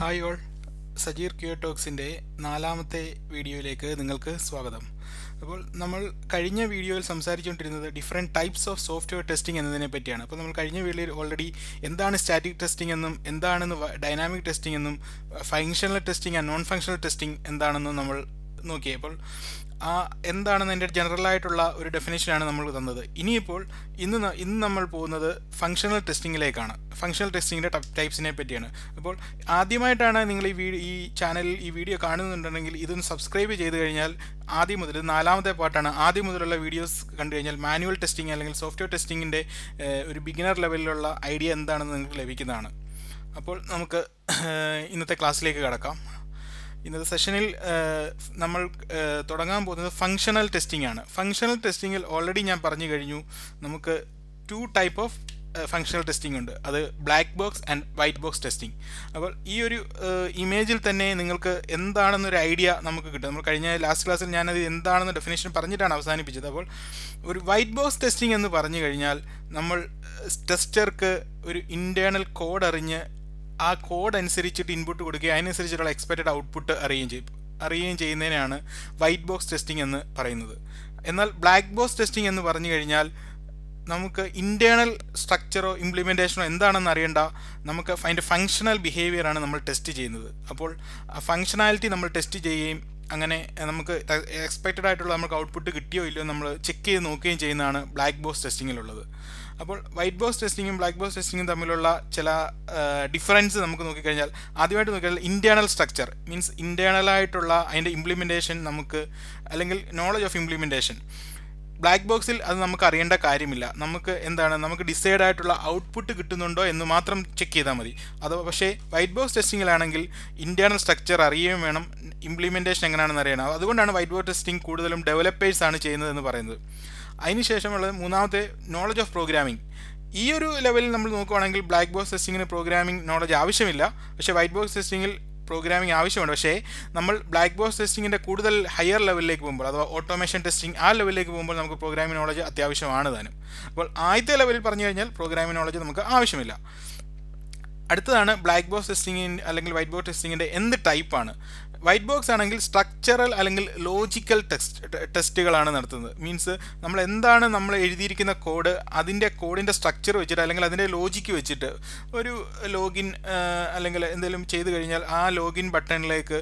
hi all Sajeer Q ടോക്സിൻ്റെ നാലാമത്തെ വീഡിയോയിലേക്ക് നിങ്ങൾക്ക് സ്വാഗതം അപ്പോൾ നമ്മൾ കഴിഞ്ഞ വീഡിയോയിൽ സംസാരിച്ചുകൊണ്ടിരുന്നത് different types of software testing എന്നതിനെ പറ്റിയാണ് അപ്പോൾ നമ്മൾ കഴിഞ്ഞ വീഡിയോയിൽ ഓൾറെഡി എന്താണ് സ്റ്റാറ്റിക് ടെസ്റ്റിംഗ് എന്നും എന്താണെന്ന് ഡൈനാമിക് ടെസ്റ്റിംഗ് എന്നും functional testing and non functional testing എന്താണെന്നും നമ്മൾ നോക്കിയപ്പോൾ ആ എന്താണെന്ന് എൻ്റെ ജനറൽ ആയിട്ടുള്ള ഒരു ഡെഫിനേഷനാണ് നമ്മൾ തന്നത് ഇനിയിപ്പോൾ ഇന്ന് ഇന്ന് നമ്മൾ പോകുന്നത് ഫങ്ഷണൽ ടെസ്റ്റിങ്ങിലേക്കാണ് ഫങ്ഷണൽ ടെസ്റ്റിങ്ങിൻ്റെ ടൈപ്സിനെ പറ്റിയാണ് അപ്പോൾ ആദ്യമായിട്ടാണ് നിങ്ങൾ ഈ വീഡിയോ ഈ ചാനലിൽ ഈ വീഡിയോ കാണുന്നുണ്ടെങ്കിൽ ഇതൊന്ന് സബ്സ്ക്രൈബ് ചെയ്ത് കഴിഞ്ഞാൽ ആദ്യം മുതൽ നാലാമത്തെ പാട്ടാണ് ആദ്യം മുതലുള്ള വീഡിയോസ് കണ്ടു കഴിഞ്ഞാൽ മാനുവൽ ടെസ്റ്റിംഗ് അല്ലെങ്കിൽ സോഫ്റ്റ്വെയർ ടെസ്റ്റിങ്ങിൻ്റെ ഒരു ബിഗിനർ ലെവലിലുള്ള ഐഡിയ എന്താണെന്ന് നിങ്ങൾക്ക് ലഭിക്കുന്നതാണ് അപ്പോൾ നമുക്ക് ഇന്നത്തെ ക്ലാസ്സിലേക്ക് കടക്കാം ഇന്നത്തെ സെഷനിൽ നമ്മൾ തുടങ്ങാൻ പോകുന്നത് ഫങ്ഷണൽ ടെസ്റ്റിംഗ് ആണ് ഫങ്ഷണൽ ടെസ്റ്റിങ്ങിൽ ഓൾറെഡി ഞാൻ പറഞ്ഞു കഴിഞ്ഞു നമുക്ക് two type of functional testing ഉണ്ട് അത് black box and white box testing അപ്പോൾ ഈ ഒരു ഇമേജിൽ തന്നെ നിങ്ങൾക്ക് എന്താണെന്നൊരു ഐഡിയ നമുക്ക് കിട്ടും നമ്മൾ കഴിഞ്ഞ ലാസ്റ്റ് ക്ലാസ്സിൽ ഞാനത് എന്താണെന്ന് ഡെഫിനേഷൻ പറഞ്ഞിട്ടാണ് അവസാനിപ്പിച്ചത് അപ്പോൾ ഒരു വൈറ്റ് ബോക്സ് ടെസ്റ്റിംഗ് എന്ന് പറഞ്ഞു കഴിഞ്ഞാൽ നമ്മൾ ടെസ്റ്റർക്ക് ഒരു ഇൻറ്റേണൽ കോഡ് അറിഞ്ഞ് ആ കോഡ് അനുസരിച്ചിട്ട് ഇൻപുട്ട് കൊടുക്കുക അതിനനുസരിച്ചിട്ടുള്ള എക്സ്പെക്റ്റഡ് ഔട്ട്പുട്ട് അറിയുകയും ചെയ്യും അറിയുകയും ചെയ്യുന്നതിനാണ് വൈറ്റ് ബോക്സ് ടെസ്റ്റിംഗ് എന്ന് പറയുന്നത് എന്നാൽ ബ്ലാക്ക് ബോക്സ് ടെസ്റ്റിംഗ് എന്ന് പറഞ്ഞു കഴിഞ്ഞാൽ നമുക്ക് ഇൻറ്റേണൽ സ്ട്രക്ചറോ ഇംപ്ലിമെൻറ്റേഷനോ എന്താണെന്ന് അറിയേണ്ട നമുക്ക് അതിൻ്റെ ഫങ്ഷണൽ ബിഹേവിയറാണ് നമ്മൾ ടെസ്റ്റ് ചെയ്യുന്നത് അപ്പോൾ ഫങ്ഷണാലിറ്റി നമ്മൾ ടെസ്റ്റ് ചെയ്യുകയും അങ്ങനെ നമുക്ക് എക്സ്പെക്റ്റഡ് ആയിട്ടുള്ള നമുക്ക് ഔട്ട്പുട്ട് കിട്ടിയോ ഇല്ലയോ നമ്മൾ ചെക്ക് ചെയ്ത് നോക്കുകയും ചെയ്യുന്നതാണ് ബ്ലാക്ക് ബോക്സ് ടെസ്റ്റിങ്ങിലുള്ളത് അപ്പോൾ വൈറ്റ് ബോക്സ് ടെസ്റ്റിങ്ങും ബ്ലാക്ക് ബോക്സ് ടെസ്റ്റിങ്ങും തമ്മിലുള്ള ചില ഡിഫറൻസ് നമുക്ക് നോക്കിക്കഴിഞ്ഞാൽ ആദ്യമായിട്ട് നോക്കിക്കഴിഞ്ഞാൽ ഇന്റേണൽ സ്ട്രക്ചർ മീൻസ് ഇൻറ്റേർണലായിട്ടുള്ള അതിൻ്റെ ഇംപ്ലിമെൻറ്റേഷൻ നമുക്ക് അല്ലെങ്കിൽ നോളജ് ഓഫ് ഇംപ്ലിമെൻറ്റേഷൻ ബ്ലാക്ക് ബോക്സിൽ അത് നമുക്ക് അറിയേണ്ട കാര്യമില്ല നമുക്ക് എന്താണ് നമുക്ക് ഡിസൈഡ് ആയിട്ടുള്ള ഔട്ട്പുട്ട് കിട്ടുന്നുണ്ടോ എന്ന് മാത്രം ചെക്ക് ചെയ്താൽ മതി അത് പക്ഷേ വൈറ്റ് ബോക്സ് ടെസ്റ്റിങ്ങിലാണെങ്കിൽ ഇന്റേണൽ സ്ട്രക്ചർ അറിയുകയും വേണം ഇംപ്ലിമെൻറ്റേഷൻ എങ്ങനെയാണെന്ന് അറിയണം അതുകൊണ്ടാണ് വൈറ്റ് ബോക്സ് ടെസ്റ്റിംഗ് കൂടുതലും ഡെവലപ്പേഴ്സാണ് ചെയ്യുന്നത് എന്ന് പറയുന്നത് അതിനുശേഷമുള്ളത് മൂന്നാമത്തെ നോളജ് ഓഫ് പ്രോഗ്രാമിംഗ് ഈ ഒരു ലെവലിൽ നമ്മൾ നോക്കുവാണെങ്കിൽ ബ്ലാക്ക് ബോക്സ് ടെസ്റ്റിങ്ങിന് പ്രോഗ്രാമിംഗ് നോളജ് ആവശ്യമില്ല പക്ഷേ വൈറ്റ് ബോക്സ് ടെസ്റ്റിങ്ങിൽ പ്രോഗ്രാമിംഗ് ആവശ്യമുണ്ട് പക്ഷേ നമ്മൾ ബ്ലാക്ക് ബോക്സ് ടെസ്റ്റിങ്ങിൻ്റെ കൂടുതൽ ഹയർ ലെവലിലേക്ക് പോകുമ്പോൾ അഥവാ ഓട്ടോമേഷൻ ടെസ്റ്റിംഗ് ആ ലെവലിലേക്ക് പോകുമ്പോൾ നമുക്ക് പ്രോഗ്രാമിംഗ് നോളജ് അത്യാവശ്യമാണ് താനും അപ്പോൾ ആദ്യത്തെ ലെവലിൽ പറഞ്ഞു കഴിഞ്ഞാൽ പ്രോഗ്രാമിംഗ് നോളജ് നമുക്ക് ആവശ്യമില്ല അടുത്തതാണ് ബ്ലാക്ക് ബോക്സ് ടെസ്റ്റിംഗ് അല്ലെങ്കിൽ വൈറ്റ് ബോക്സ് ടെസ്റ്റിങ്ങിൻ്റെ എന്ത് ടൈപ്പാണ് വൈറ്റ് ബോക്സ് ആണെങ്കിൽ സ്ട്രക്ചറൽ അല്ലെങ്കിൽ ലോജിക്കൽ ടെസ്റ്റ് ടെസ്റ്റുകളാണ് നടത്തുന്നത് മീൻസ് നമ്മൾ എന്താണ് നമ്മൾ എഴുതിയിരിക്കുന്ന കോഡ് അതിൻ്റെ കോഡിൻ്റെ സ്ട്രക്ചർ വെച്ചിട്ട് അല്ലെങ്കിൽ അതിൻ്റെ ലോജിക്ക് വെച്ചിട്ട് ഒരു ലോഗിൻ അല്ലെങ്കിൽ എന്തെങ്കിലും ചെയ്തു കഴിഞ്ഞാൽ ആ ലോഗിൻ ബട്ടണിലേക്ക്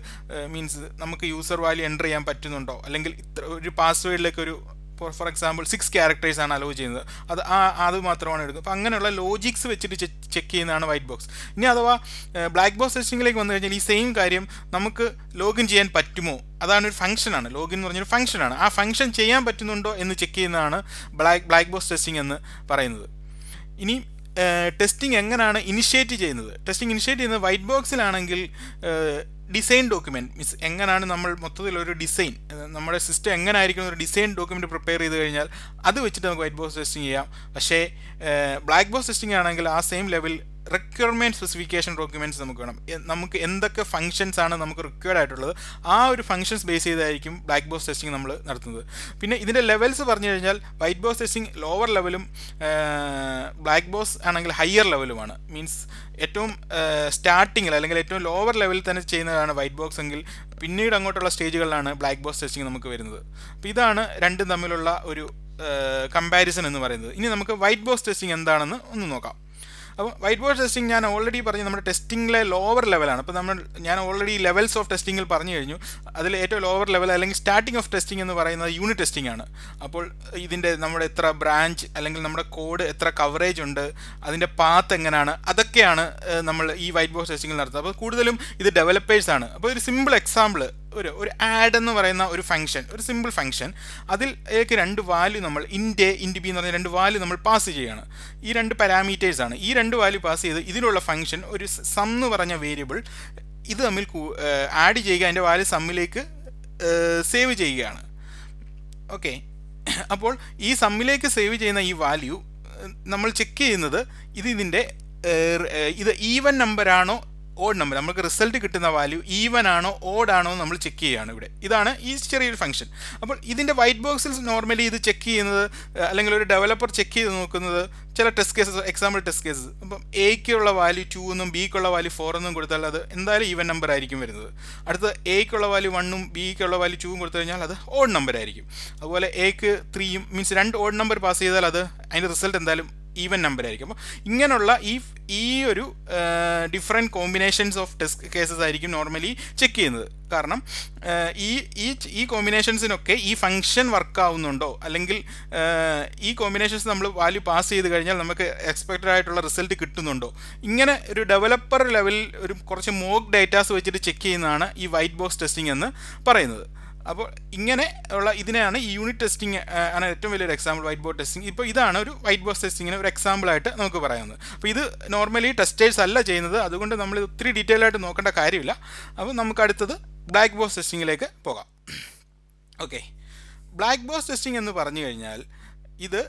മീൻസ് നമുക്ക് യൂസർ വാല്യൂ എൻ്റർ ചെയ്യാൻ പറ്റുന്നുണ്ടോ അല്ലെങ്കിൽ ഇത്ര ഒരു പാസ്വേഡിലേക്ക് ഒരു for for example six characters ആണ് അലോ ചെയ്യുന്നത് അത് ആ അത് മാത്രമാണ് എടുക്കുന്നത് അപ്പോൾ അങ്ങനെയുള്ള ലോജിക്സ് വെച്ചിട്ട് ചെക്ക് ചെയ്യുന്നതാണ് വൈറ്റ് ബോക്സ് ഇനി അഥവാ ബ്ലാക്ക് ബോക്സ് ടെസ്റ്റിംഗിലേക്ക് വന്നു കഴിഞ്ഞാൽ ഈ സെയിം കാര്യം നമുക്ക് ലോഗിൻ ചെയ്യാൻ പറ്റുമോ അതാണ് ഒരു ഫംഗ്ഷനാണ് ലോഗിൻ എന്ന് പറഞ്ഞൊരു ഫംഗ്ഷനാണ് ആ ഫംഗ്ഷൻ ചെയ്യാൻ പറ്റുന്നുണ്ടോ എന്ന് ചെക്ക് ചെയ്യുന്നതാണ് ബ്ലാക്ക് ബ്ലാക്ക് ബോക്സ് ടെസ്റ്റിംഗ് എന്ന് പറയുന്നത് ഇനി ടെസ്റ്റിംഗ് എങ്ങനെയാണ് ഇനിഷ്യേറ്റ് ചെയ്യുന്നത് ടെസ്റ്റിംഗ് ഇനിഷ്യേറ്റ് ചെയ്യുന്നത് വൈറ്റ് ബോക്സിലാണെങ്കിൽ ഡിസൈൻ ഡോക്യുമെൻറ്റ് മീൻസ് എങ്ങനെയാണ് നമ്മൾ മൊത്തത്തിൽ ഒരു ഡിസൈൻ നമ്മുടെ സിസ്റ്റം എങ്ങനെ ആയിരിക്കും ഒരു ഡിസൈൻ ഡോക്യുമെൻറ്റ് പ്രിപ്പയർ ചെയ്ത് കഴിഞ്ഞാൽ അത് വെച്ചിട്ട് നമുക്ക് വൈറ്റ് ബോക്സ് ടെസ്റ്റിംഗ് ചെയ്യാം പക്ഷേ ബ്ലാക്ക് ബോക്സ് ടെസ്റ്റിംഗ് ആണെങ്കിൽ ആ same level requirement specification documents നമുക്ക് വേണം നമുക്ക് എന്തൊക്കെ ഫംഗ്ഷൻസ് ആണ് നമുക്ക് റിക്വയർഡ് ആയിട്ടുള്ളത് ആ ഒരു ഫംഗ്ഷൻസ് ബേസ് ചെയ്തായിരിക്കും ബ്ലാക്ക് ബോക്സ് ടെസ്റ്റിംഗ് നമ്മൾ നടത്തുന്നത് പിന്നെ ഇതിൻ്റെ ലെവൽസ് പറഞ്ഞു കഴിഞ്ഞാൽ വൈറ്റ് ബോക്സ് ടെസ്റ്റിംഗ് ലോവർ ലെവലും ബ്ലാക്ക് ബോക്സ് ആണെങ്കിൽ ഹയർ ലെവലുമാണ് മീൻസ് ഏറ്റവും സ്റ്റാർട്ടിങ്ങിൽ അല്ലെങ്കിൽ ഏറ്റവും ലോവർ ലെവലിൽ തന്നെ ചെയ്യുന്നതാണ് വൈറ്റ് ബോക്സ് എങ്കിൽ പിന്നീട് അങ്ങോട്ടുള്ള സ്റ്റേജുകളിലാണ് ബ്ലാക്ക് ബോക്സ് ടെസ്റ്റിംഗ് നമുക്ക് വരുന്നത് അപ്പോൾ ഇതാണ് രണ്ടും തമ്മിലുള്ള ഒരു കമ്പാരിസൺ എന്ന് പറയുന്നത് ഇനി നമുക്ക് വൈറ്റ് ബോക്സ് ടെസ്റ്റിംഗ് എന്താണെന്ന് ഒന്ന് നോക്കാം അപ്പോൾ വൈറ്റ് ബോർഡ് ടെസ്റ്റിംഗ് ഞാൻ ഓൾറെഡി പറഞ്ഞു നമ്മുടെ ടെസ്റ്റിംഗിലെ ലോവർ ലെവലാണ് അപ്പോൾ നമ്മൾ ഞാൻ ഓൾറെഡി ലെവൽസ് ഓഫ് ടെസ്റ്റിംഗിൽ പറഞ്ഞു കഴിഞ്ഞു അതിൽ ഏറ്റവും ലോവർ ലെവൽ അല്ലെങ്കിൽ സ്റ്റാർട്ടിംഗ് ഓഫ് ടെസ്റ്റിംഗ് എന്ന് പറയുന്നത് യൂണിറ്റ് ടെസ്റ്റിംഗ് ആണ് അപ്പോൾ ഇതിൻ്റെ നമ്മുടെ എത്ര ബ്രാഞ്ച് അല്ലെങ്കിൽ നമ്മുടെ കോഡ് എത്ര കവറേജ് ഉണ്ട് അതിൻ്റെ പാത്ത് എങ്ങനെയാണ് അതൊക്കെയാണ് നമ്മൾ ഈ വൈറ്റ് ബോക്സ് ടെസ്റ്റിംഗിൽ നടത്തുന്നത് അപ്പോൾ കൂടുതലും ഇത് ഡെവലപ്പേഴ്സാണ് അപ്പോൾ ഒരു സിമ്പിൾ എക്സാമ്പിൾ ഒരു ഒരു ആഡ് എന്ന് പറയുന്ന ഒരു ഫംഗ്ഷൻ ഒരു സിമ്പിൾ ഫംഗ്ഷൻ അതിലേക്ക് രണ്ട് വാല്യൂ നമ്മൾ ഇൻഡേ ഇൻഡ് ബി എന്ന് പറഞ്ഞ രണ്ട് വാല്യൂ നമ്മൾ പാസ് ചെയ്യുകയാണ് ഈ രണ്ട് പാരാമീറ്റേഴ്സാണ് ഈ രണ്ട് വാല്യൂ പാസ് ചെയ്ത് ഇതിലുള്ള ഫംഗ്ഷൻ ഒരു സം എന്ന് പറഞ്ഞ വേരിയബിൾ ഇത് തമ്മിൽ ആഡ് ചെയ്യുക അതിൻ്റെ വാല്യൂ സമ്മിലേക്ക് സേവ് ചെയ്യുകയാണ് ഓക്കെ അപ്പോൾ ഈ സമ്മിലേക്ക് സേവ് ചെയ്യുന്ന ഈ വാല്യൂ നമ്മൾ ചെക്ക് ചെയ്യുന്നത് ഇത് ഇതിൻ്റെ ഇത് ഈവൻ നമ്പറാണോ ഓഡ് നമ്പർ നമുക്ക് റിസൾട്ട് കിട്ടുന്ന വാല്യൂ ഈവൻ ആണോ ഓഡ് ആണോ നമ്മൾ ചെക്ക് ചെയ്യുകയാണ് ഇവിടെ ഇതാണ് ഈ ചെറിയൊരു ഫംഗ്ഷൻ അപ്പോൾ ഇതിൻ്റെ വൈറ്റ് ബോക്സിൽ നോർമലി ഇത് ചെക്ക് ചെയ്യുന്നത് അല്ലെങ്കിൽ ഒരു ഡെവലപ്പർ ചെക്ക് ചെയ്ത് നോക്കുന്നത് ചില test cases example test cases അപ്പം എയ്ക്കുള്ള വാല്യൂ ടു എന്നും ബിക്കുള്ള വാല്യൂ ഫോർ എന്നും കൊടുത്താൽ അത് എന്തായാലും ഈവൻ നമ്പർ ആയിരിക്കും വരുന്നത് അടുത്ത് എയ്ക്കുള്ള വാല്യൂ വണ്ണും ബിക്കുള്ള വാല്യൂ ടൂവും കൊടുത്തു കഴിഞ്ഞാൽ അത് ഓഡ് നമ്പർ ആയിരിക്കും അതുപോലെ എക്ക് ത്രീയും മീൻസ് രണ്ട് ഓഡ് നമ്പർ പാസ് ചെയ്താൽ അത് അതിൻ്റെ റിസൾട്ട് എന്തായാലും ഈവൻ നമ്പർ ആയിരിക്കും അപ്പോൾ ഇങ്ങനെയുള്ള ഈ ഈ ഒരു different combinations of test cases ആയിരിക്കും നോർമലി ചെക്ക് ചെയ്യുന്നത് കാരണം ഈ ഈ ഈ കോമ്പിനേഷൻസിനൊക്കെ ഈ ഫംഗ്ഷൻ വർക്ക് ആവുന്നുണ്ടോ അല്ലെങ്കിൽ ഈ കോമ്പിനേഷൻസ് നമ്മൾ വാല്യൂ പാസ് ചെയ്ത് കഴിഞ്ഞാൽ നമുക്ക് എക്സ്പെക്റ്റഡ് ആയിട്ടുള്ള റിസൾട്ട് കിട്ടുന്നുണ്ടോ ഇങ്ങനെ ഒരു ഡെവലപ്പർ ലെവലിൽ ഒരു കുറച്ച് മോക്ക് ഡേറ്റാസ് വെച്ചിട്ട് ചെക്ക് ചെയ്യുന്നതാണ് ഈ വൈറ്റ് ബോക്സ് ടെസ്റ്റിംഗ് എന്ന് പറയുന്നത് അപ്പോൾ ഇങ്ങനെ ഉള്ള ഇതിനെയാണ് ഈ യൂണിറ്റ് ടെസ്റ്റിംഗ് ആണ് ഏറ്റവും വലിയൊരു എക്സാമ്പിൾ വൈറ്റ് ബോർഡ് ടെസ്റ്റിംഗ് ഇപ്പോൾ ഇതാണ് ഒരു വൈറ്റ് ബോർഡ് ടെസ്റ്റിങ്ങിന് ഒരു എക്സാമ്പിളായിട്ട് നമുക്ക് പറയുന്നത് അപ്പോൾ ഇത് നോർമലി ടെസ്റ്റേഴ്സ് അല്ല ചെയ്യുന്നത് അതുകൊണ്ട് നമ്മൾ ഒത്തിരി ഡീറ്റെയിൽ ആയിട്ട് നോക്കേണ്ട കാര്യമില്ല അപ്പോൾ നമുക്ക് അടുത്തത് ബ്ലാക്ക് ബോക്സ് ടെസ്റ്റിങ്ങിലേക്ക് പോകാം ഓക്കെ ബ്ലാക്ക് ബോക്സ് ടെസ്റ്റിംഗ് എന്ന് പറഞ്ഞു കഴിഞ്ഞാൽ ഇത്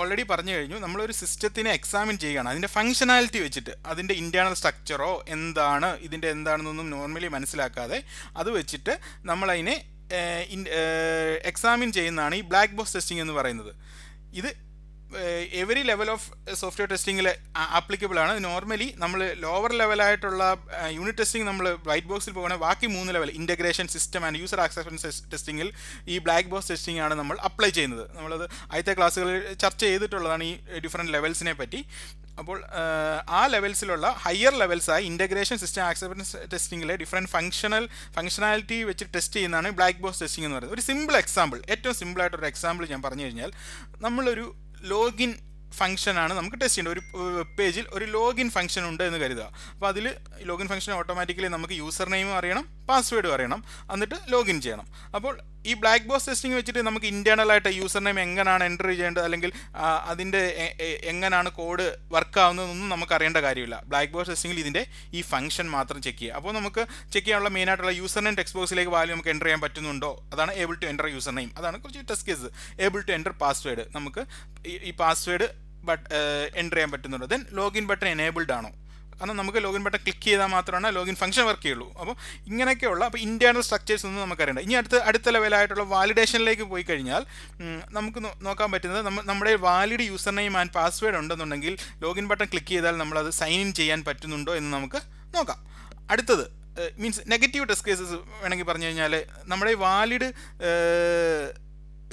ഓൾറെഡി പറഞ്ഞു കഴിഞ്ഞു നമ്മളൊരു സിസ്റ്റത്തിനെ എക്സാമിൻ ചെയ്യുകയാണ് അതിൻ്റെ ഫങ്ഷനാലിറ്റി വെച്ചിട്ട് അതിൻ്റെ ഇൻറ്റേർണൽ സ്ട്രക്ചറോ എന്താണ് ഇതിൻ്റെ എന്താണെന്നൊന്നും നോർമലി മനസ്സിലാക്കാതെ അത് വെച്ചിട്ട് നമ്മളതിനെ എക്സാമിൻ ചെയ്യുന്നതാണ് ഈ ബ്ലാക്ക് ബോക്സ് ടെസ്റ്റിംഗ് എന്ന് പറയുന്നത് ഇത് എവറി ലെവൽ ഓഫ് സോഫ്റ്റ്വെയർ ടെസ്റ്റിങ്ങിൽ ആപ്ലിക്കബിൾ ആണ് നോർമലി നമ്മൾ ലോവർ ലെവലായിട്ടുള്ള യൂണിറ്റ് ടെസ്റ്റിംഗ് നമ്മൾ വൈറ്റ് ബോക്സിൽ പോകണേ ബാക്കി മൂന്ന് level integration system and user acceptance ടെസ്റ്റിംഗിൽ ഈ ബ്ലാക്ക് ബോക്സ് ടെസ്റ്റിംഗ് ആണ് നമ്മൾ അപ്ലൈ ചെയ്യുന്നത് നമ്മളത് ആദ്യത്തെ ക്ലാസ്സുകളിൽ ചർച്ച ചെയ്തിട്ടുള്ളതാണ് ഈ ഡിഫറെൻറ്റ് ലെവൽസിനെ പറ്റി അപ്പോൾ ആ ലെവൽസിലുള്ള ഹയർ ലെവൽസായി ഇൻ്റഗ്രേഷൻ സിസ്റ്റം ആക്സെപ്റ്റൻസ് ടെസ്റ്റിങ്ങിൽ ഡിഫറെൻറ്റ് ഫംഗ്ഷണൽ ഫംഗ്ഷനാലിറ്റി വെച്ച് ടെസ്റ്റ് ചെയ്യുന്നതാണ് ബ്ലാക്ക് ബോക്സ് ടെസ്റ്റിംഗ് എന്ന് പറയുന്നത് ഒരു സിമ്പിൾ എക്സാമ്പിൾ ഏറ്റവും സിമ്പിളായിട്ടൊരു എക്സാമ്പിൾ ഞാൻ പറഞ്ഞു കഴിഞ്ഞാൽ നമ്മളൊരു ലോഗിൻ ആണ് നമുക്ക് ടെസ്റ്റ് ചെയ്യേണ്ടത് ഒരു വെബ് പേജിൽ ഒരു ലോഗിൻ ഫംഗ്ഷൻ ഉണ്ട് എന്ന് കരുതുക അപ്പോൾ അതിൽ ലോഗിൻ ഫംഗ്ഷൻ ഓട്ടോമാറ്റിക്കലി നമുക്ക് യൂസർ നെയിമും അറിയണം പാസ്വേഡും അറിയണം എന്നിട്ട് ലോഗിൻ ചെയ്യണം അപ്പോൾ ഈ ബ്ലാക്ക് ബോക്സ് ടെസ്റ്റിംഗ് വെച്ചിട്ട് നമുക്ക് ഇന്റേണൽ ആയിട്ട് യൂസർ നെയിം എങ്ങനെയാണ് എൻ്റർ ചെയ്യേണ്ടത് അല്ലെങ്കിൽ അതിൻ്റെ എങ്ങനെയാണ് കോഡ് വർക്ക് ആവുന്നതെന്നൊന്നും നമുക്ക് അറിയേണ്ട കാര്യമില്ല ബ്ലാക്ക് ബോക്സ് ടെസ്റ്റിംഗിൽ ഇതിൻ്റെ ഈ ഫംഗ്ഷൻ മാത്രം ചെക്ക് ചെയ്യുക അപ്പോൾ നമുക്ക് ചെക്ക് ചെയ്യാനുള്ള മെയിനായിട്ടുള്ള യൂസർ നെയിം ടെക്സ്റ്റ് ബോക്സിലേക്ക് വാല്യൂ നമുക്ക് എൻറ്റർ ചെയ്യാൻ പറ്റുന്നുണ്ടോ അതാണ് able to enter user name അതാണ് കുറച്ച് test case able to enter password നമുക്ക് ഈ പാസ്വേഡ് ബട്ട് എൻ്റർ ചെയ്യാൻ പറ്റുന്നുണ്ടോ ദെൻ ലോഗിൻ ബട്ടൺ എനേബിൾഡ് ആണോ കാരണം നമുക്ക് ലോഗിൻ ബട്ടൺ ക്ലിക്ക് ചെയ്താൽ മാത്രമാണ് ലോഗിൻ ഫംഗ്ഷൻ വർക്ക് ചെയ്യുള്ളൂ അപ്പോൾ ഇങ്ങനെയൊക്കെയുള്ള അപ്പോൾ ഇൻറ്റേർണൽ സ്ട്രക്ചേഴ്സ് ഒന്നും നമുക്കറിയണ്ട ഇനി അടുത്ത അടുത്ത ലെവലായിട്ടുള്ള വാലിഡേഷനിലേക്ക് പോയി കഴിഞ്ഞാൽ നമുക്ക് നോക്കാൻ പറ്റുന്നത് നമ്മുടെ valid user name and password ഉണ്ടെന്നുണ്ടെങ്കിൽ ലോഗിൻ ബട്ടൺ ക്ലിക്ക് ചെയ്താൽ നമ്മളത് സൈൻ ഇൻ ചെയ്യാൻ പറ്റുന്നുണ്ടോ എന്ന് നമുക്ക് നോക്കാം അടുത്തത് മീൻസ് നെഗറ്റീവ് ടെസ്റ്റ് കേസസ് വേണമെങ്കിൽ പറഞ്ഞു കഴിഞ്ഞാൽ നമ്മുടെ വാലിഡ്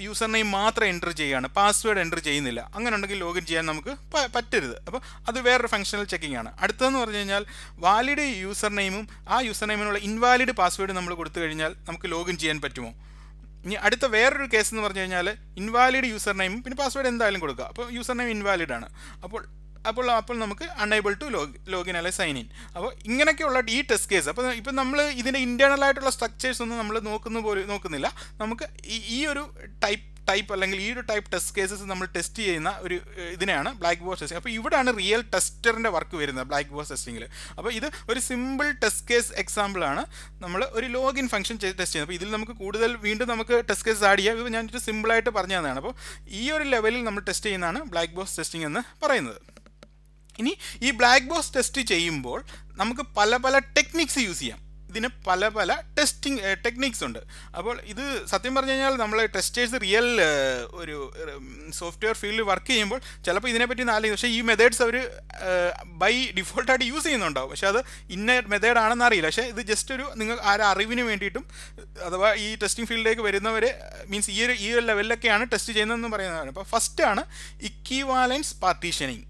യൂസർ നെയിം മാത്രം എൻ്റർ ചെയ്യുകയാണ് പാസ്വേഡ് എൻ്റർ ചെയ്യുന്നില്ല അങ്ങനെ ഉണ്ടെങ്കിൽ ലോഗിൻ ചെയ്യാൻ നമുക്ക് പറ്റരുത് അപ്പോൾ അത് വേറൊരു ഫങ്ഷണൽ ചെക്കിംഗ് ആണ് അടുത്തതെന്ന് പറഞ്ഞു കഴിഞ്ഞാൽ വാലിഡ് യൂസർ നെയിമും ആ യൂസർ നെയിമിനുള്ള ഇൻവാലിഡ് പാസ്വേഡും നമ്മൾ കൊടുത്തു കഴിഞ്ഞാൽ നമുക്ക് ലോഗിൻ ചെയ്യാൻ പറ്റുമോ ഇനി അടുത്ത വേറൊരു കേസ് എന്ന് പറഞ്ഞു കഴിഞ്ഞാൽ ഇൻവാലിഡ് യൂസർ നെയിമും പിന്നെ പാസ്വേഡ് എന്തായാലും കൊടുക്കുക അപ്പോൾ യൂസർ നെയിം ഇൻവാലിഡ് ആണ് അപ്പോൾ അപ്പോൾ അപ്പോൾ നമുക്ക് അൺഎബിൾ ടു ലോഗ് ലോഗിൻ അല്ലെ സൈൻ ഇൻ അപ്പോൾ ഇങ്ങനെയൊക്കെയുള്ള ഈ ടെസ്റ്റ് കേസ് അപ്പോൾ ഇപ്പം നമ്മൾ ഇതിൻ്റെ ഇൻറ്റേർണൽ ആയിട്ടുള്ള സ്ട്രക്ചേഴ്സ് ഒന്നും നമ്മൾ നോക്കുന്ന പോലെ നോക്കുന്നില്ല നമുക്ക് ഈ ഒരു ടൈപ്പ് ടൈപ്പ് അല്ലെങ്കിൽ ഈ ഒരു ടൈപ്പ് ടെസ്റ്റ് കേസസ് നമ്മൾ ടെസ്റ്റ് ചെയ്യുന്ന ഒരു ഇതിനെയാണ് ബ്ലാക്ക് ബോക്സ് ടെസ്റ്റിംഗ് അപ്പോൾ ഇവിടെയാണ് റിയൽ ടെസ്റ്ററിൻ്റെ വർക്ക് വരുന്നത് ബ്ലാക്ക് ബോക്സ് ടെസ്റ്റിങ്ങിൽ അപ്പോൾ ഇത് ഒരു സിമ്പിൾ ടെസ്റ്റ് കേസ് എക്സാമ്പിളാണ് നമ്മൾ ഒരു ലോഗിൻ ഫംഗ്ഷൻ ടെസ്റ്റ് ചെയ്യുന്നത് അപ്പോൾ ഇതിൽ നമുക്ക് കൂടുതൽ വീണ്ടും നമുക്ക് ടെസ്റ്റ് കേസ് ആഡ് ചെയ്യാം ഇത് ഞാൻ സിമ്പിളായിട്ട് പറഞ്ഞു തന്നതാണ് അപ്പോൾ ഈ ഒരു ലെവലിൽ നമ്മൾ ടെസ്റ്റ് ചെയ്യുന്നതാണ് ബ്ലാക്ക് ബോക്സ് ടെസ്റ്റിംഗ് എന്ന് പറയുന്നത് ഇനി ഈ ബ്ലാക്ക് ബോക്സ് ടെസ്റ്റ് ചെയ്യുമ്പോൾ നമുക്ക് പല പല ടെക്നിക്സ് യൂസ് ചെയ്യാം ഇതിന് പല പല ടെസ്റ്റിംഗ് ടെക്നിക്സ് ഉണ്ട് അപ്പോൾ ഇത് സത്യം പറഞ്ഞു കഴിഞ്ഞാൽ നമ്മൾ ടെസ്റ്റേഴ്സ് റിയൽ ഒരു സോഫ്റ്റ്വെയർ ഫീൽഡിൽ വർക്ക് ചെയ്യുമ്പോൾ ചിലപ്പോൾ ഇതിനെപ്പറ്റി നാല് പക്ഷേ ഈ മെത്തേഡ്സ് അവർ ബൈ ഡിഫോൾട്ടായിട്ട് യൂസ് ചെയ്യുന്നുണ്ടാവും പക്ഷേ അത് ഇന്ന ആണെന്ന് അറിയില്ല പക്ഷേ ഇത് ജസ്റ്റ് ഒരു നിങ്ങൾ ആരെ അറിവിന് വേണ്ടിയിട്ടും അഥവാ ഈ ടെസ്റ്റിംഗ് ഫീൽഡിലേക്ക് വരുന്നവർ മീൻസ് ഈ ഒരു ഈ ഒരു ലെവലിലൊക്കെയാണ് ടെസ്റ്റ് ചെയ്യുന്നതെന്ന് പറയുന്നതാണ് അപ്പോൾ ഫസ്റ്റാണ് ഇക്വാലൻസ് പാർട്ടീഷനിങ്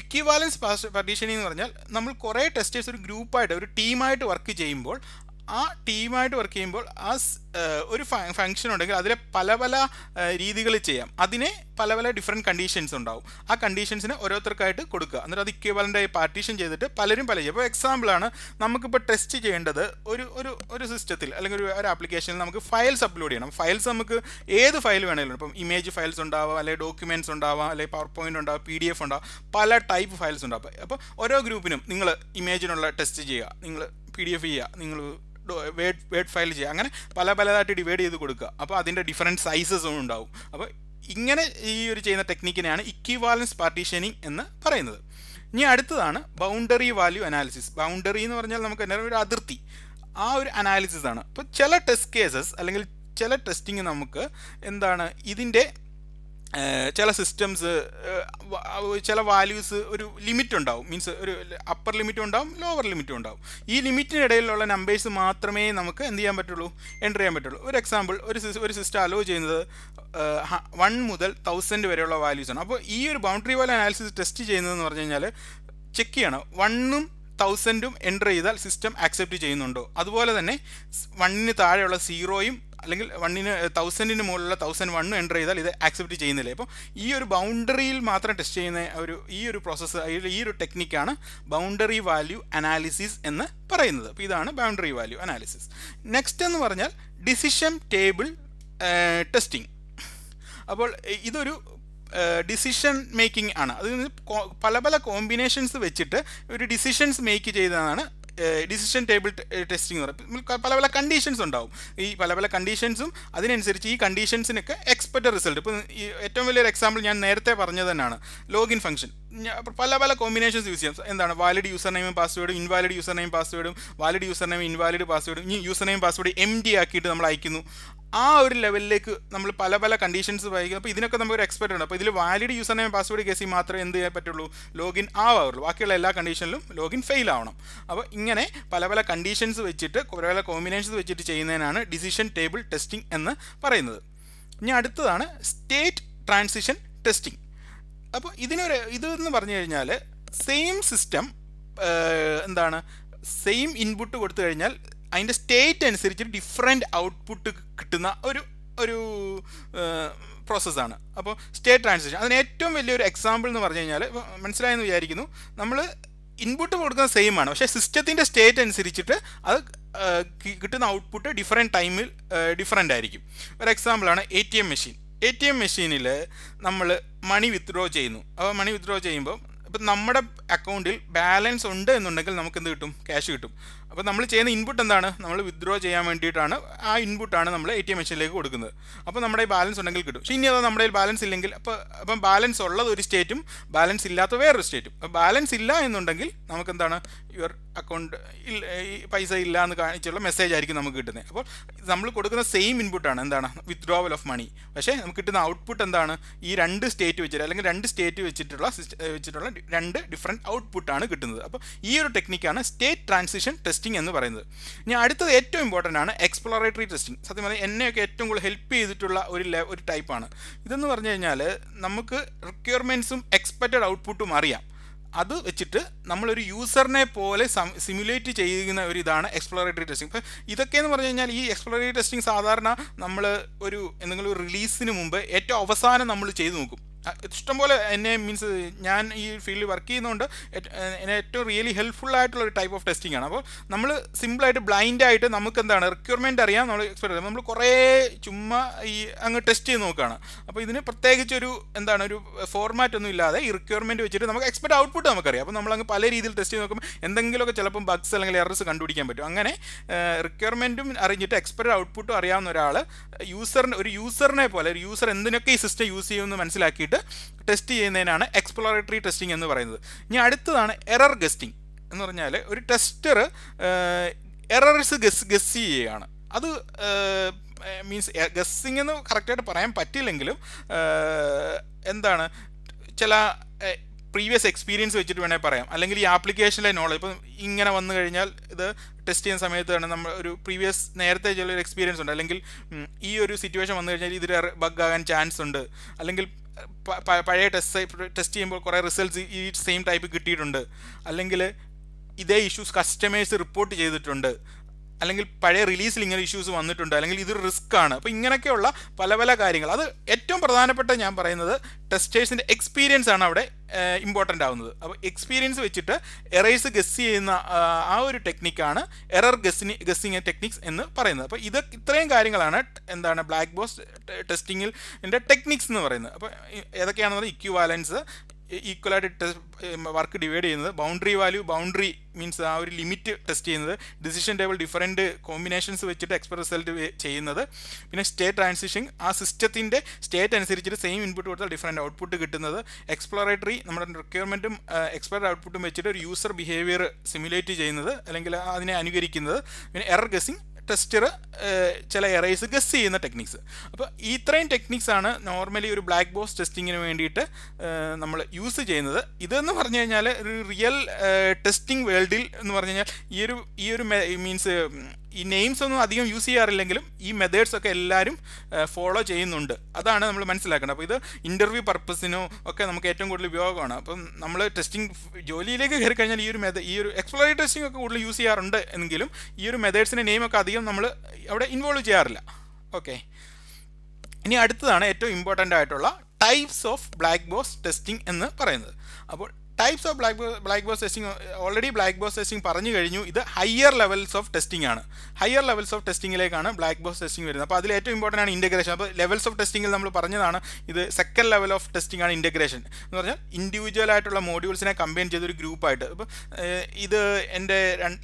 ഇക്വിവാലൻസ് പാർട്ടീഷനിങ് എന്ന് പറഞ്ഞാൽ നമ്മൾ കുറേ ടെസ്റ്റേഴ്സ് ഒരു ഗ്രൂപ്പായിട്ട് ഒരു ടീമായിട്ട് വർക്ക് ചെയ്യുമ്പോൾ ആ ടീമായിട്ട് വർക്ക് ചെയ്യുമ്പോൾ ആ ഒരു ഫംഗ്ഷൻ ഉണ്ടെങ്കിൽ അതിലെ പല പല രീതികൾ ചെയ്യാം അതിനെ പല പല ഡിഫറെൻറ്റ് കണ്ടീഷൻസ് ഉണ്ടാവും ആ കണ്ടീഷൻസിനെ ഓരോരുത്തർക്കായിട്ട് കൊടുക്കുക എന്നിട്ട് അത് ഇക്വലൻ്റായി പാർട്ടീഷൻ ചെയ്തിട്ട് പലരും പല ചെയ്യും ഇപ്പോൾ എക്സാമ്പിളാണ് നമുക്കിപ്പോൾ ടെസ്റ്റ് ചെയ്യേണ്ടത് ഒരു ഒരു ഒരു സിസ്റ്റത്തിൽ അല്ലെങ്കിൽ ഒരു ഒരു ആപ്ലിക്കേഷനിൽ നമുക്ക് ഫയൽസ് അപ്ലോഡ് ചെയ്യണം ഫയൽസ് നമുക്ക് ഏത് ഫയൽ വേണമെങ്കിലും ഇപ്പം ഇമേജ് ഫയൽസ് ഉണ്ടാവാം അല്ലെങ്കിൽ ഡോക്യുമെൻറ്റ്സ് ഉണ്ടാവാം അല്ലെങ്കിൽ പവർ പോയിൻ്റ് ഉണ്ടാവും പി ഡി എഫ് ഉണ്ടാവും പല ടൈപ്പ് ഫയൽസ് ഉണ്ടാവും അപ്പോൾ ഓരോ ഗ്രൂപ്പിനും നിങ്ങൾ ഇമേജിനുള്ള ടെസ്റ്റ് ചെയ്യുക നിങ്ങൾ പി ഡി എഫ് ചെയ്യുക നിങ്ങൾ വേഡ് വേഡ് ഫയൽ ചെയ്യുക അങ്ങനെ പല പലതായിട്ട് ഡിവൈഡ് ചെയ്ത് കൊടുക്കുക അപ്പോൾ അതിൻ്റെ ഡിഫറെൻറ്റ് സൈസസും ഉണ്ടാവും അപ്പോൾ ഇങ്ങനെ ഈ ഒരു ചെയ്യുന്ന ടെക്നിക്കിനെയാണ് ഇക്വാലൻസ് പാർട്ടീഷനിങ് എന്ന് പറയുന്നത് ഇനി അടുത്തതാണ് ബൗണ്ടറി വാല്യൂ അനാലിസിസ് ബൗണ്ടറി എന്ന് പറഞ്ഞാൽ നമുക്ക് എന്താ ഒരു അതിർത്തി ആ ഒരു അനാലിസിസ് ആണ് ഇപ്പോൾ ചില ടെസ്റ്റ് കേസസ് അല്ലെങ്കിൽ ചില ടെസ്റ്റിംഗ് നമുക്ക് എന്താണ് ഇതിൻ്റെ ചില സിസ്റ്റംസ് ചില വാല്യൂസ് ഒരു ലിമിറ്റ് ഉണ്ടാവും മീൻസ് ഒരു അപ്പർ ലിമിറ്റും ഉണ്ടാവും ലോവർ ലിമിറ്റും ഉണ്ടാവും ഈ ലിമിറ്റിനിടയിലുള്ള നമ്പേഴ്സ് മാത്രമേ നമുക്ക് എന്ത് ചെയ്യാൻ പറ്റുള്ളൂ എൻ്റർ ചെയ്യാൻ പറ്റുള്ളൂ ഒരു എക്സാമ്പിൾ ഒരു ഒരു സിസ്റ്റം അലോ ചെയ്യുന്നത് വൺ മുതൽ തൗസൻഡ് വരെയുള്ള വാല്യൂസാണ് അപ്പോൾ ഈ ഒരു ബൗണ്ടറി വാല്യൂ അനാലിസിസ് ടെസ്റ്റ് ചെയ്യുന്നതെന്ന് പറഞ്ഞു കഴിഞ്ഞാൽ ചെക്ക് ചെയ്യണം വണ്ണും തൗസൻഡും എൻ്റർ ചെയ്താൽ സിസ്റ്റം ആക്സെപ്റ്റ് ചെയ്യുന്നുണ്ടോ അതുപോലെ തന്നെ വണ്ണിന് താഴെയുള്ള സീറോയും അല്ലെങ്കിൽ വണ്ണിന് തൗസൻഡിന് മുകളിലുള്ള തൗസൻഡ് വണ്ണും എൻ്റർ ചെയ്താൽ ഇത് ആക്സെപ്റ്റ് ചെയ്യുന്നില്ല അപ്പോൾ ഈ ഒരു ബൗണ്ടറിയിൽ മാത്രം ടെസ്റ്റ് ചെയ്യുന്ന ഒരു ഈ ഒരു പ്രോസസ്സ് ഈ ഒരു ടെക്നിക്കാണ് ബൗണ്ടറി വാല്യൂ അനാലിസിസ് എന്ന് പറയുന്നത് അപ്പോൾ ഇതാണ് ബൗണ്ടറി വാല്യൂ അനാലിസിസ് നെക്സ്റ്റ് എന്ന് പറഞ്ഞാൽ ഡിസിഷൻ ടേബിൾ ടെസ്റ്റിംഗ് അപ്പോൾ ഇതൊരു ഡിസിഷൻ മേക്കിംഗ് ആണ് അത് പല പല കോമ്പിനേഷൻസ് വെച്ചിട്ട് ഒരു ഡിസിഷൻസ് മേക്ക് ചെയ്തതാണ് ഡിസിഷൻ ടേബിൾ ടെസ്റ്റിംഗ് എന്ന് പറയും പല പല കണ്ടീഷൻസ് ഉണ്ടാവും ഈ പല പല കണ്ടീഷൻസും അതിനനുസരിച്ച് ഈ കണ്ടീഷൻസിനൊക്കെ എക്സ്പെക്റ്റഡ് റിസൾട്ട് ഇപ്പോൾ ഏറ്റവും വലിയൊരു എക്സാമ്പിൾ ഞാൻ നേരത്തെ പറഞ്ഞത് തന്നെയാണ് ലോഗിൻ ഫംഗ്ഷൻ പല പല കോമ്പിനേഷൻസ് യൂസ് ചെയ്യാം എന്താണ് വാലിഡ് യൂസർ നെയിമും പാസ്വേഡും ഇൻവാലിഡ് യൂസർ നെയിം പാസ്വേഡും വാലിഡ് യൂസർ നെയിം ഇൻവാലിഡ് പാസ്വേഡും ഇനി user name password empty ആക്കിയിട്ട് നമ്മൾ അയക്കുന്നു ആ ഒരു ലെവലിലേക്ക് നമ്മൾ പല പല കണ്ടീഷൻസ് വായിക്കും അപ്പോൾ ഇതിനൊക്കെ ഒരു എക്സ്പെർട്ട് ഉണ്ട് അപ്പോൾ ഇതിൽ വാലിഡ് യൂസർ നെയിം പാസ്വേഡ് കേസിൽ മാത്രമേ എന്ത് ചെയ്യാൻ പറ്റുള്ളൂ ലോഗിൻ ആവാറുള്ളൂ ബാക്കിയുള്ള എല്ലാ കണ്ടീഷനിലും ലോഗിൻ ഫെയിൽ ആവണം അപ്പോൾ ഇങ്ങനെ പല പല കണ്ടീഷൻസ് വെച്ചിട്ട് കുറേ പല കോമ്പിനേഷൻസ് വെച്ചിട്ട് ചെയ്യുന്നതിനാണ് ഡിസിഷൻ ടേബിൾ ടെസ്റ്റിംഗ് എന്ന് പറയുന്നത് ഇനി അടുത്തതാണ് സ്റ്റേറ്റ് ട്രാൻസിഷൻ ടെസ്റ്റിംഗ് അപ്പോൾ ഇതിനൊരു ഇത് എന്ന് പറഞ്ഞു കഴിഞ്ഞാൽ സെയിം സിസ്റ്റം എന്താണ് സെയിം ഇൻപുട്ട് കൊടുത്തു കഴിഞ്ഞാൽ അതിൻ്റെ സ്റ്റേറ്റ് അനുസരിച്ച് ഡിഫറെൻറ്റ് ഔട്ട്പുട്ട് കിട്ടുന്ന ഒരു ഒരു പ്രോസസ്സാണ് അപ്പോൾ സ്റ്റേറ്റ് ട്രാൻസിഷൻ അതിന് ഏറ്റവും വലിയൊരു എക്സാമ്പിൾ എന്ന് പറഞ്ഞു കഴിഞ്ഞാൽ മനസ്സിലായെന്ന് വിചാരിക്കുന്നു നമ്മൾ ഇൻപുട്ട് കൊടുക്കുന്ന സെയിം ആണ് പക്ഷേ സിസ്റ്റത്തിൻ്റെ സ്റ്റേറ്റ് അനുസരിച്ചിട്ട് അത് കിട്ടുന്ന ഔട്ട്പുട്ട് ഡിഫറെൻറ്റ് ടൈമിൽ ഡിഫറെൻ്റ് ആയിരിക്കും ഒരു എക്സാമ്പിളാണ് A T M machine A T M മെഷീനിൽ നമ്മൾ മണി വിത്ഡ്രോ ചെയ്യുന്നു അപ്പോൾ മണി വിത്ഡ്രോ ചെയ്യുമ്പോൾ ഇപ്പം നമ്മുടെ അക്കൗണ്ടിൽ ബാലൻസ് ഉണ്ട് എന്നുണ്ടെങ്കിൽ നമുക്ക് എന്ത് കിട്ടും ക്യാഷ് കിട്ടും അപ്പോൾ നമ്മൾ ചെയ്യുന്ന ഇൻപുട്ട് എന്താണ് നമ്മൾ വിത്ഡ്രോ ചെയ്യാൻ വേണ്ടിയിട്ടാണ് ആ ഇൻപുട്ടാണ് നമ്മൾ എ ടി എം മെഷീനിലേക്ക് കൊടുക്കുന്നത് അപ്പോൾ നമ്മുടെ ബാലൻസ് ഉണ്ടെങ്കിൽ കിട്ടും പക്ഷേ ഇനി അതോ നമ്മുടെ ബാലൻസ് ഇല്ലെങ്കിൽ അപ്പോൾ അപ്പം ബാലൻസ് ഉള്ളത് ഒരു സ്റ്റേറ്റും ബാലൻസ് ഇല്ലാത്ത വേറൊരു സ്റ്റേറ്റും അപ്പോൾ ബാലൻസ് ഇല്ല എന്നുണ്ടെങ്കിൽ നമുക്ക് എന്താണ് യുവർ അക്കൗണ്ട് പൈസ ഇല്ല എന്ന് കാണിച്ചുള്ള മെസ്സേജ് ആയിരിക്കും നമുക്ക് കിട്ടുന്നത് അപ്പോൾ നമ്മൾ കൊടുക്കുന്ന സെയിം ഇൻപുട്ടാണ് എന്താണ് വിത്ഡ്രോവൽ ഓഫ് മണി പക്ഷേ നമുക്ക് കിട്ടുന്ന ഔട്ട്പുട്ട് എന്താണ് ഈ രണ്ട് സ്റ്റേറ്റ് വെച്ചിട്ട് അല്ലെങ്കിൽ രണ്ട് സ്റ്റേറ്റ് വെച്ചിട്ടുള്ള വെച്ചിട്ടുള്ള രണ്ട് ഡിഫറെൻറ്റ് ഔട്ട്പുട്ടാണ് കിട്ടുന്നത് അപ്പോൾ ഈ ഒരു ടെക്നിക്കാണ് സ്റ്റേറ്റ് ട്രാൻസിഷൻ ടെസ്റ്റ് ടെസ്റ്റിംഗ് എന്ന് പറയുന്നത് ഇനി അടുത്തത് ഏറ്റവും ഇമ്പോർട്ടൻ്റ് ആണ് എക്സ്പ്ലോറേറ്ററി ടെസ്റ്റിംഗ് സത്യം പറഞ്ഞാൽ എന്നെയൊക്കെ ഏറ്റവും കൂടുതൽ ഹെൽപ്പ് ചെയ്തിട്ടുള്ള ഒരു ഒരു ടൈപ്പാണ് ഇതെന്ന് പറഞ്ഞു കഴിഞ്ഞാൽ നമുക്ക് റിക്വയർമെൻറ്റ്സും എക്സ്പെക്റ്റഡ് ഔട്ട്പുട്ടും അറിയാം അത് വെച്ചിട്ട് നമ്മളൊരു യൂസറിനെ പോലെ സിമുലേറ്റ് ചെയ്യുന്ന ഒരു ഇതാണ് എക്സ്പ്ലോറേറ്ററി ടെസ്റ്റിംഗ് ഇപ്പോൾ ഇതൊക്കെ എന്ന് പറഞ്ഞു കഴിഞ്ഞാൽ ഈ എക്സ്പ്ലോറേറ്ററി ടെസ്റ്റിംഗ് സാധാരണ നമ്മൾ ഒരു എന്തെങ്കിലും റിലീസിന് മുമ്പ് ഏറ്റവും അവസാനം നമ്മൾ ചെയ്തു നോക്കും ഇഷ്ടംപോലെ എന്നെ മീൻസ് ഞാൻ ഈ ഫീൽഡിൽ വർക്ക് ചെയ്യുന്നതുകൊണ്ട് എന്നെ ഏറ്റവും റിയലി ഹെൽപ്ഫുൾ ആയിട്ടുള്ള ഒരു ടൈപ്പ് ഓഫ് ടെസ്റ്റിംഗ് ആണ് അപ്പോൾ നമ്മൾ സിമ്പിളായിട്ട് ബ്ലൈൻഡ് ആയിട്ട് നമുക്ക് എന്താണ് റിക്വയർമെൻറ്റ് അറിയാം നമ്മൾ എക്സ്പെക്ട് നമ്മൾ കുറേ ചുമ്മാ ഈ അങ്ങ് ടെസ്റ്റ് ചെയ്ത് നോക്കുകയാണ് അപ്പോൾ ഇതിന് പ്രത്യേകിച്ചൊരു എന്താണ് ഒരു ഫോർമാറ്റ് ഒന്നും ഇല്ലാതെ ഈ റിക്വയർമെൻറ്റ് വെച്ചിട്ട് നമുക്ക് എക്സ്പെക്ട് ഔട്ട്പുട്ട് നമുക്കറിയാം അപ്പോൾ നമ്മളങ്ങ് പല രീതിയിൽ ടെസ്റ്റ് ചെയ്ത് നോക്കുമ്പോൾ എന്തെങ്കിലുമൊക്കെ ചിലപ്പം ബഗ്സ് അല്ലെങ്കിൽ എറർസ് കണ്ടുപിടിക്കാൻ പറ്റും അങ്ങനെ റിക്വയർമെൻറ്റും അറിഞ്ഞിട്ട് എക്സ്പെക്ട് ഔട്ട്പുട്ടും അറിയാവുന്ന ഒരാൾ യൂസറിൻ്റെ ഒരു യൂസറിനെ പോലെ ഒരു യൂസർ എന്തിനൊക്കെ ഈ സിസ്റ്റം യൂസ് ചെയ്യുമെന്ന് മനസ്സിലാക്കിയിട്ട് ആയിട്ട് ടെസ്റ്റ് ചെയ്യുന്നതിനാണ് എക്സ്പ്ലോറേറ്ററി ടെസ്റ്റിംഗ് എന്ന് പറയുന്നത് ഇനി അടുത്തതാണ് എറർ ഗസ്റ്റിംഗ് എന്ന് പറഞ്ഞാൽ ഒരു ടെസ്റ്റർ എറർസ് ഗസ് ഗസ് ചെയ്യുകയാണ് അത് മീൻസ് ഗസ്സിങ് എന്ന് കറക്റ്റായിട്ട് പറയാൻ പറ്റില്ലെങ്കിലും എന്താണ് ചില പ്രീവിയസ് എക്സ്പീരിയൻസ് വെച്ചിട്ട് വേണമെങ്കിൽ പറയാം അല്ലെങ്കിൽ ഈ ആപ്ലിക്കേഷനിലെ നോളജ് ഇപ്പം ഇങ്ങനെ വന്നു കഴിഞ്ഞാൽ ഇത് ടെസ്റ്റ് ചെയ്യുന്ന സമയത്താണ് നമ്മൾ ഒരു പ്രീവിയസ് നേരത്തെ ചിലൊരു എക്സ്പീരിയൻസ് ഉണ്ട് അല്ലെങ്കിൽ ഈ ഒരു സിറ്റുവേഷൻ വന്നു കഴിഞ്ഞാൽ ഇതിൽ ബഗ് ആകാൻ ചാൻസ് ഉണ്ട് അല്ലെങ്കിൽ പഴയ ടെസ്റ്റ് ടെസ്റ്റ് ചെയ്യുമ്പോൾ കുറേ റിസൾട്ട്സ് ഈ സെയിം ടൈപ്പ് കിട്ടിയിട്ടുണ്ട് അല്ലെങ്കിൽ ഇതേ ഇഷ്യൂസ് കസ്റ്റമേഴ്സ് റിപ്പോർട്ട് ചെയ്തിട്ടുണ്ട് അല്ലെങ്കിൽ പഴയ റിലീസിൽ ഇങ്ങനെ ഇഷ്യൂസ് വന്നിട്ടുണ്ട് അല്ലെങ്കിൽ ഇത് റിസ്ക് ആണ് അപ്പോൾ ഇങ്ങനെയൊക്കെയുള്ള പല പല കാര്യങ്ങൾ അത് ഏറ്റവും പ്രധാനപ്പെട്ട ഞാൻ പറയുന്നത് ടെസ്റ്റേഴ്സിൻ്റെ എക്സ്പീരിയൻസ് ആണ് അവിടെ ഇമ്പോർട്ടൻ്റ് ആവുന്നത് അപ്പോൾ എക്സ്പീരിയൻസ് വെച്ചിട്ട് എറേഴ്സ് ഗസ് ചെയ്യുന്ന ആ ഒരു ടെക്നിക്കാണ് എറർ ഗസ്സിന് ഗസ്സിങ് ടെക്നിക്സ് എന്ന് പറയുന്നത് അപ്പോൾ ഇത് ഇത്രയും കാര്യങ്ങളാണ് എന്താണ് ബ്ലാക്ക് ബോക്സ് ടെസ്റ്റിങ്ങിൽ എൻ്റെ ടെക്നിക്സ് എന്ന് പറയുന്നത് അപ്പോൾ ഏതൊക്കെയാണെന്ന് പറഞ്ഞാൽ ഇക്യുവാലൻസ് ഈക്വലായിട്ട് ടെസ്റ്റ് വർക്ക് ഡിവൈഡ് ചെയ്യുന്നത് ബൗണ്ടറി വാല്യൂ ബൗണ്ടറി മീൻസ് ആ ഒരു ലിമിറ്റ് ടെസ്റ്റ് ചെയ്യുന്നത് ഡിസിഷൻ ടേബിൾ ഡിഫറെൻറ്റ് കോമ്പിനേഷൻസ് വെച്ചിട്ട് എക്സ്പ്രസ് റിസൾട്ട് ചെയ്യുന്നത് പിന്നെ സ്റ്റേറ്റ് ട്രാൻസിഷൻ ആ സിസ്റ്റത്തിൻ്റെ സ്റ്റേറ്റ് അനുസരിച്ചിട്ട് സെയിം ഇൻപുട്ട് കൊടുത്താൽ ഡിഫറെൻ്റ് ഔട്ട്പുട്ട് കിട്ടുന്നത് എക്സ്പ്ലോറേറ്ററി നമ്മുടെ റിക്വയർമെൻറ്റും എക്സ്പെർ ഔട്ട്പുട്ടും വെച്ചിട്ട് ഒരു യൂസർ ബിഹേവിയർ സിമുലേറ്റ് ചെയ്യുന്നത് അല്ലെങ്കിൽ അതിനെ അനുകരിക്കുന്നത് പിന്നെ എറർ ഗസിങ് ടെസ്റ്റർ ചില എറേസ് ഗസ് ചെയ്യുന്ന ടെക്നിക്സ് അപ്പോൾ ഇത്രയും ടെക്നിക്സാണ് നോർമലി ഒരു ബ്ലാക്ക് ബോക്സ് ടെസ്റ്റിങ്ങിന് വേണ്ടിയിട്ട് നമ്മൾ യൂസ് ചെയ്യുന്നത് ഇതെന്ന് പറഞ്ഞു കഴിഞ്ഞാൽ ഒരു റിയൽ ടെസ്റ്റിംഗ് വേൾഡിൽ എന്ന് പറഞ്ഞു കഴിഞ്ഞാൽ ഈ ഒരു ഈ ഒരു മീൻസ് ഈ നെയിംസ് ഒന്നും അധികം യൂസ് ചെയ്യാറില്ലെങ്കിലും ഈ മെത്തേഡ്സ് ഒക്കെ എല്ലാവരും ഫോളോ ചെയ്യുന്നുണ്ട് അതാണ് നമ്മൾ മനസ്സിലാക്കേണ്ടത് അപ്പോൾ ഇത് ഇൻ്റർവ്യൂ പർപ്പസിനോ ഒക്കെ നമുക്ക് ഏറ്റവും കൂടുതൽ ഉപയോഗമാണ് അപ്പം നമ്മൾ ടെസ്റ്റിംഗ് ജോലിയിലേക്ക് കയറി കഴിഞ്ഞാൽ ഈ ഒരു മെത ഈ ഒരു എക്സ്പ്ലോറി ടെസ്റ്റിംഗ് ഒക്കെ കൂടുതൽ യൂസ് ചെയ്യാറുണ്ട് എങ്കിലും ഈ ഒരു മെത്തേഡ്സിൻ്റെ നെയിമൊക്കെ അധികം നമ്മൾ അവിടെ ഇൻവോൾവ് ചെയ്യാറില്ല ഓക്കെ ഇനി അടുത്തതാണ് ഏറ്റവും ഇമ്പോർട്ടൻ്റ് ആയിട്ടുള്ള types of black box testing എന്ന് പറയുന്നത് അപ്പോൾ types of black black box testing already black box testing പറഞ്ഞു കഴിഞ്ഞു ഇത് ഹയർ ലെവൽസ് ഓഫ് ടെസ്റ്റിംഗ് ആണ് ഹയർ ലെവൽസ് ഓഫ് ടെസ്റ്റിംഗിലേക്കാണ് ബ്ലാക്ക് ബോക്സ് ടെസ്റ്റിംഗ് വരുന്നത് അപ്പോൾ അതിൽ ഏറ്റവും ഇമ്പോർട്ടൻ്റ് ആണ് ഇൻറ്റഗ്രേഷൻ അപ്പോൾ ലെവൽസ് ഓഫ് ടെസ്റ്റിംഗിൽ നമ്മൾ പറഞ്ഞതാണ് ഇത് സെക്കൻഡ് ലെവൽ ഓഫ് ടെസ്റ്റിംഗ് ആണ് ഇൻറ്റഗ്രേഷൻ എന്ന് പറഞ്ഞാൽ ഇൻഡിവിജ്വൽ ആയിട്ടുള്ള മോഡ്യൂൾസിനെ കമ്പൈൻ ചെയ്തൊരു ഗ്രൂപ്പായിട്ട് അപ്പോൾ ഇത് എൻ്റെ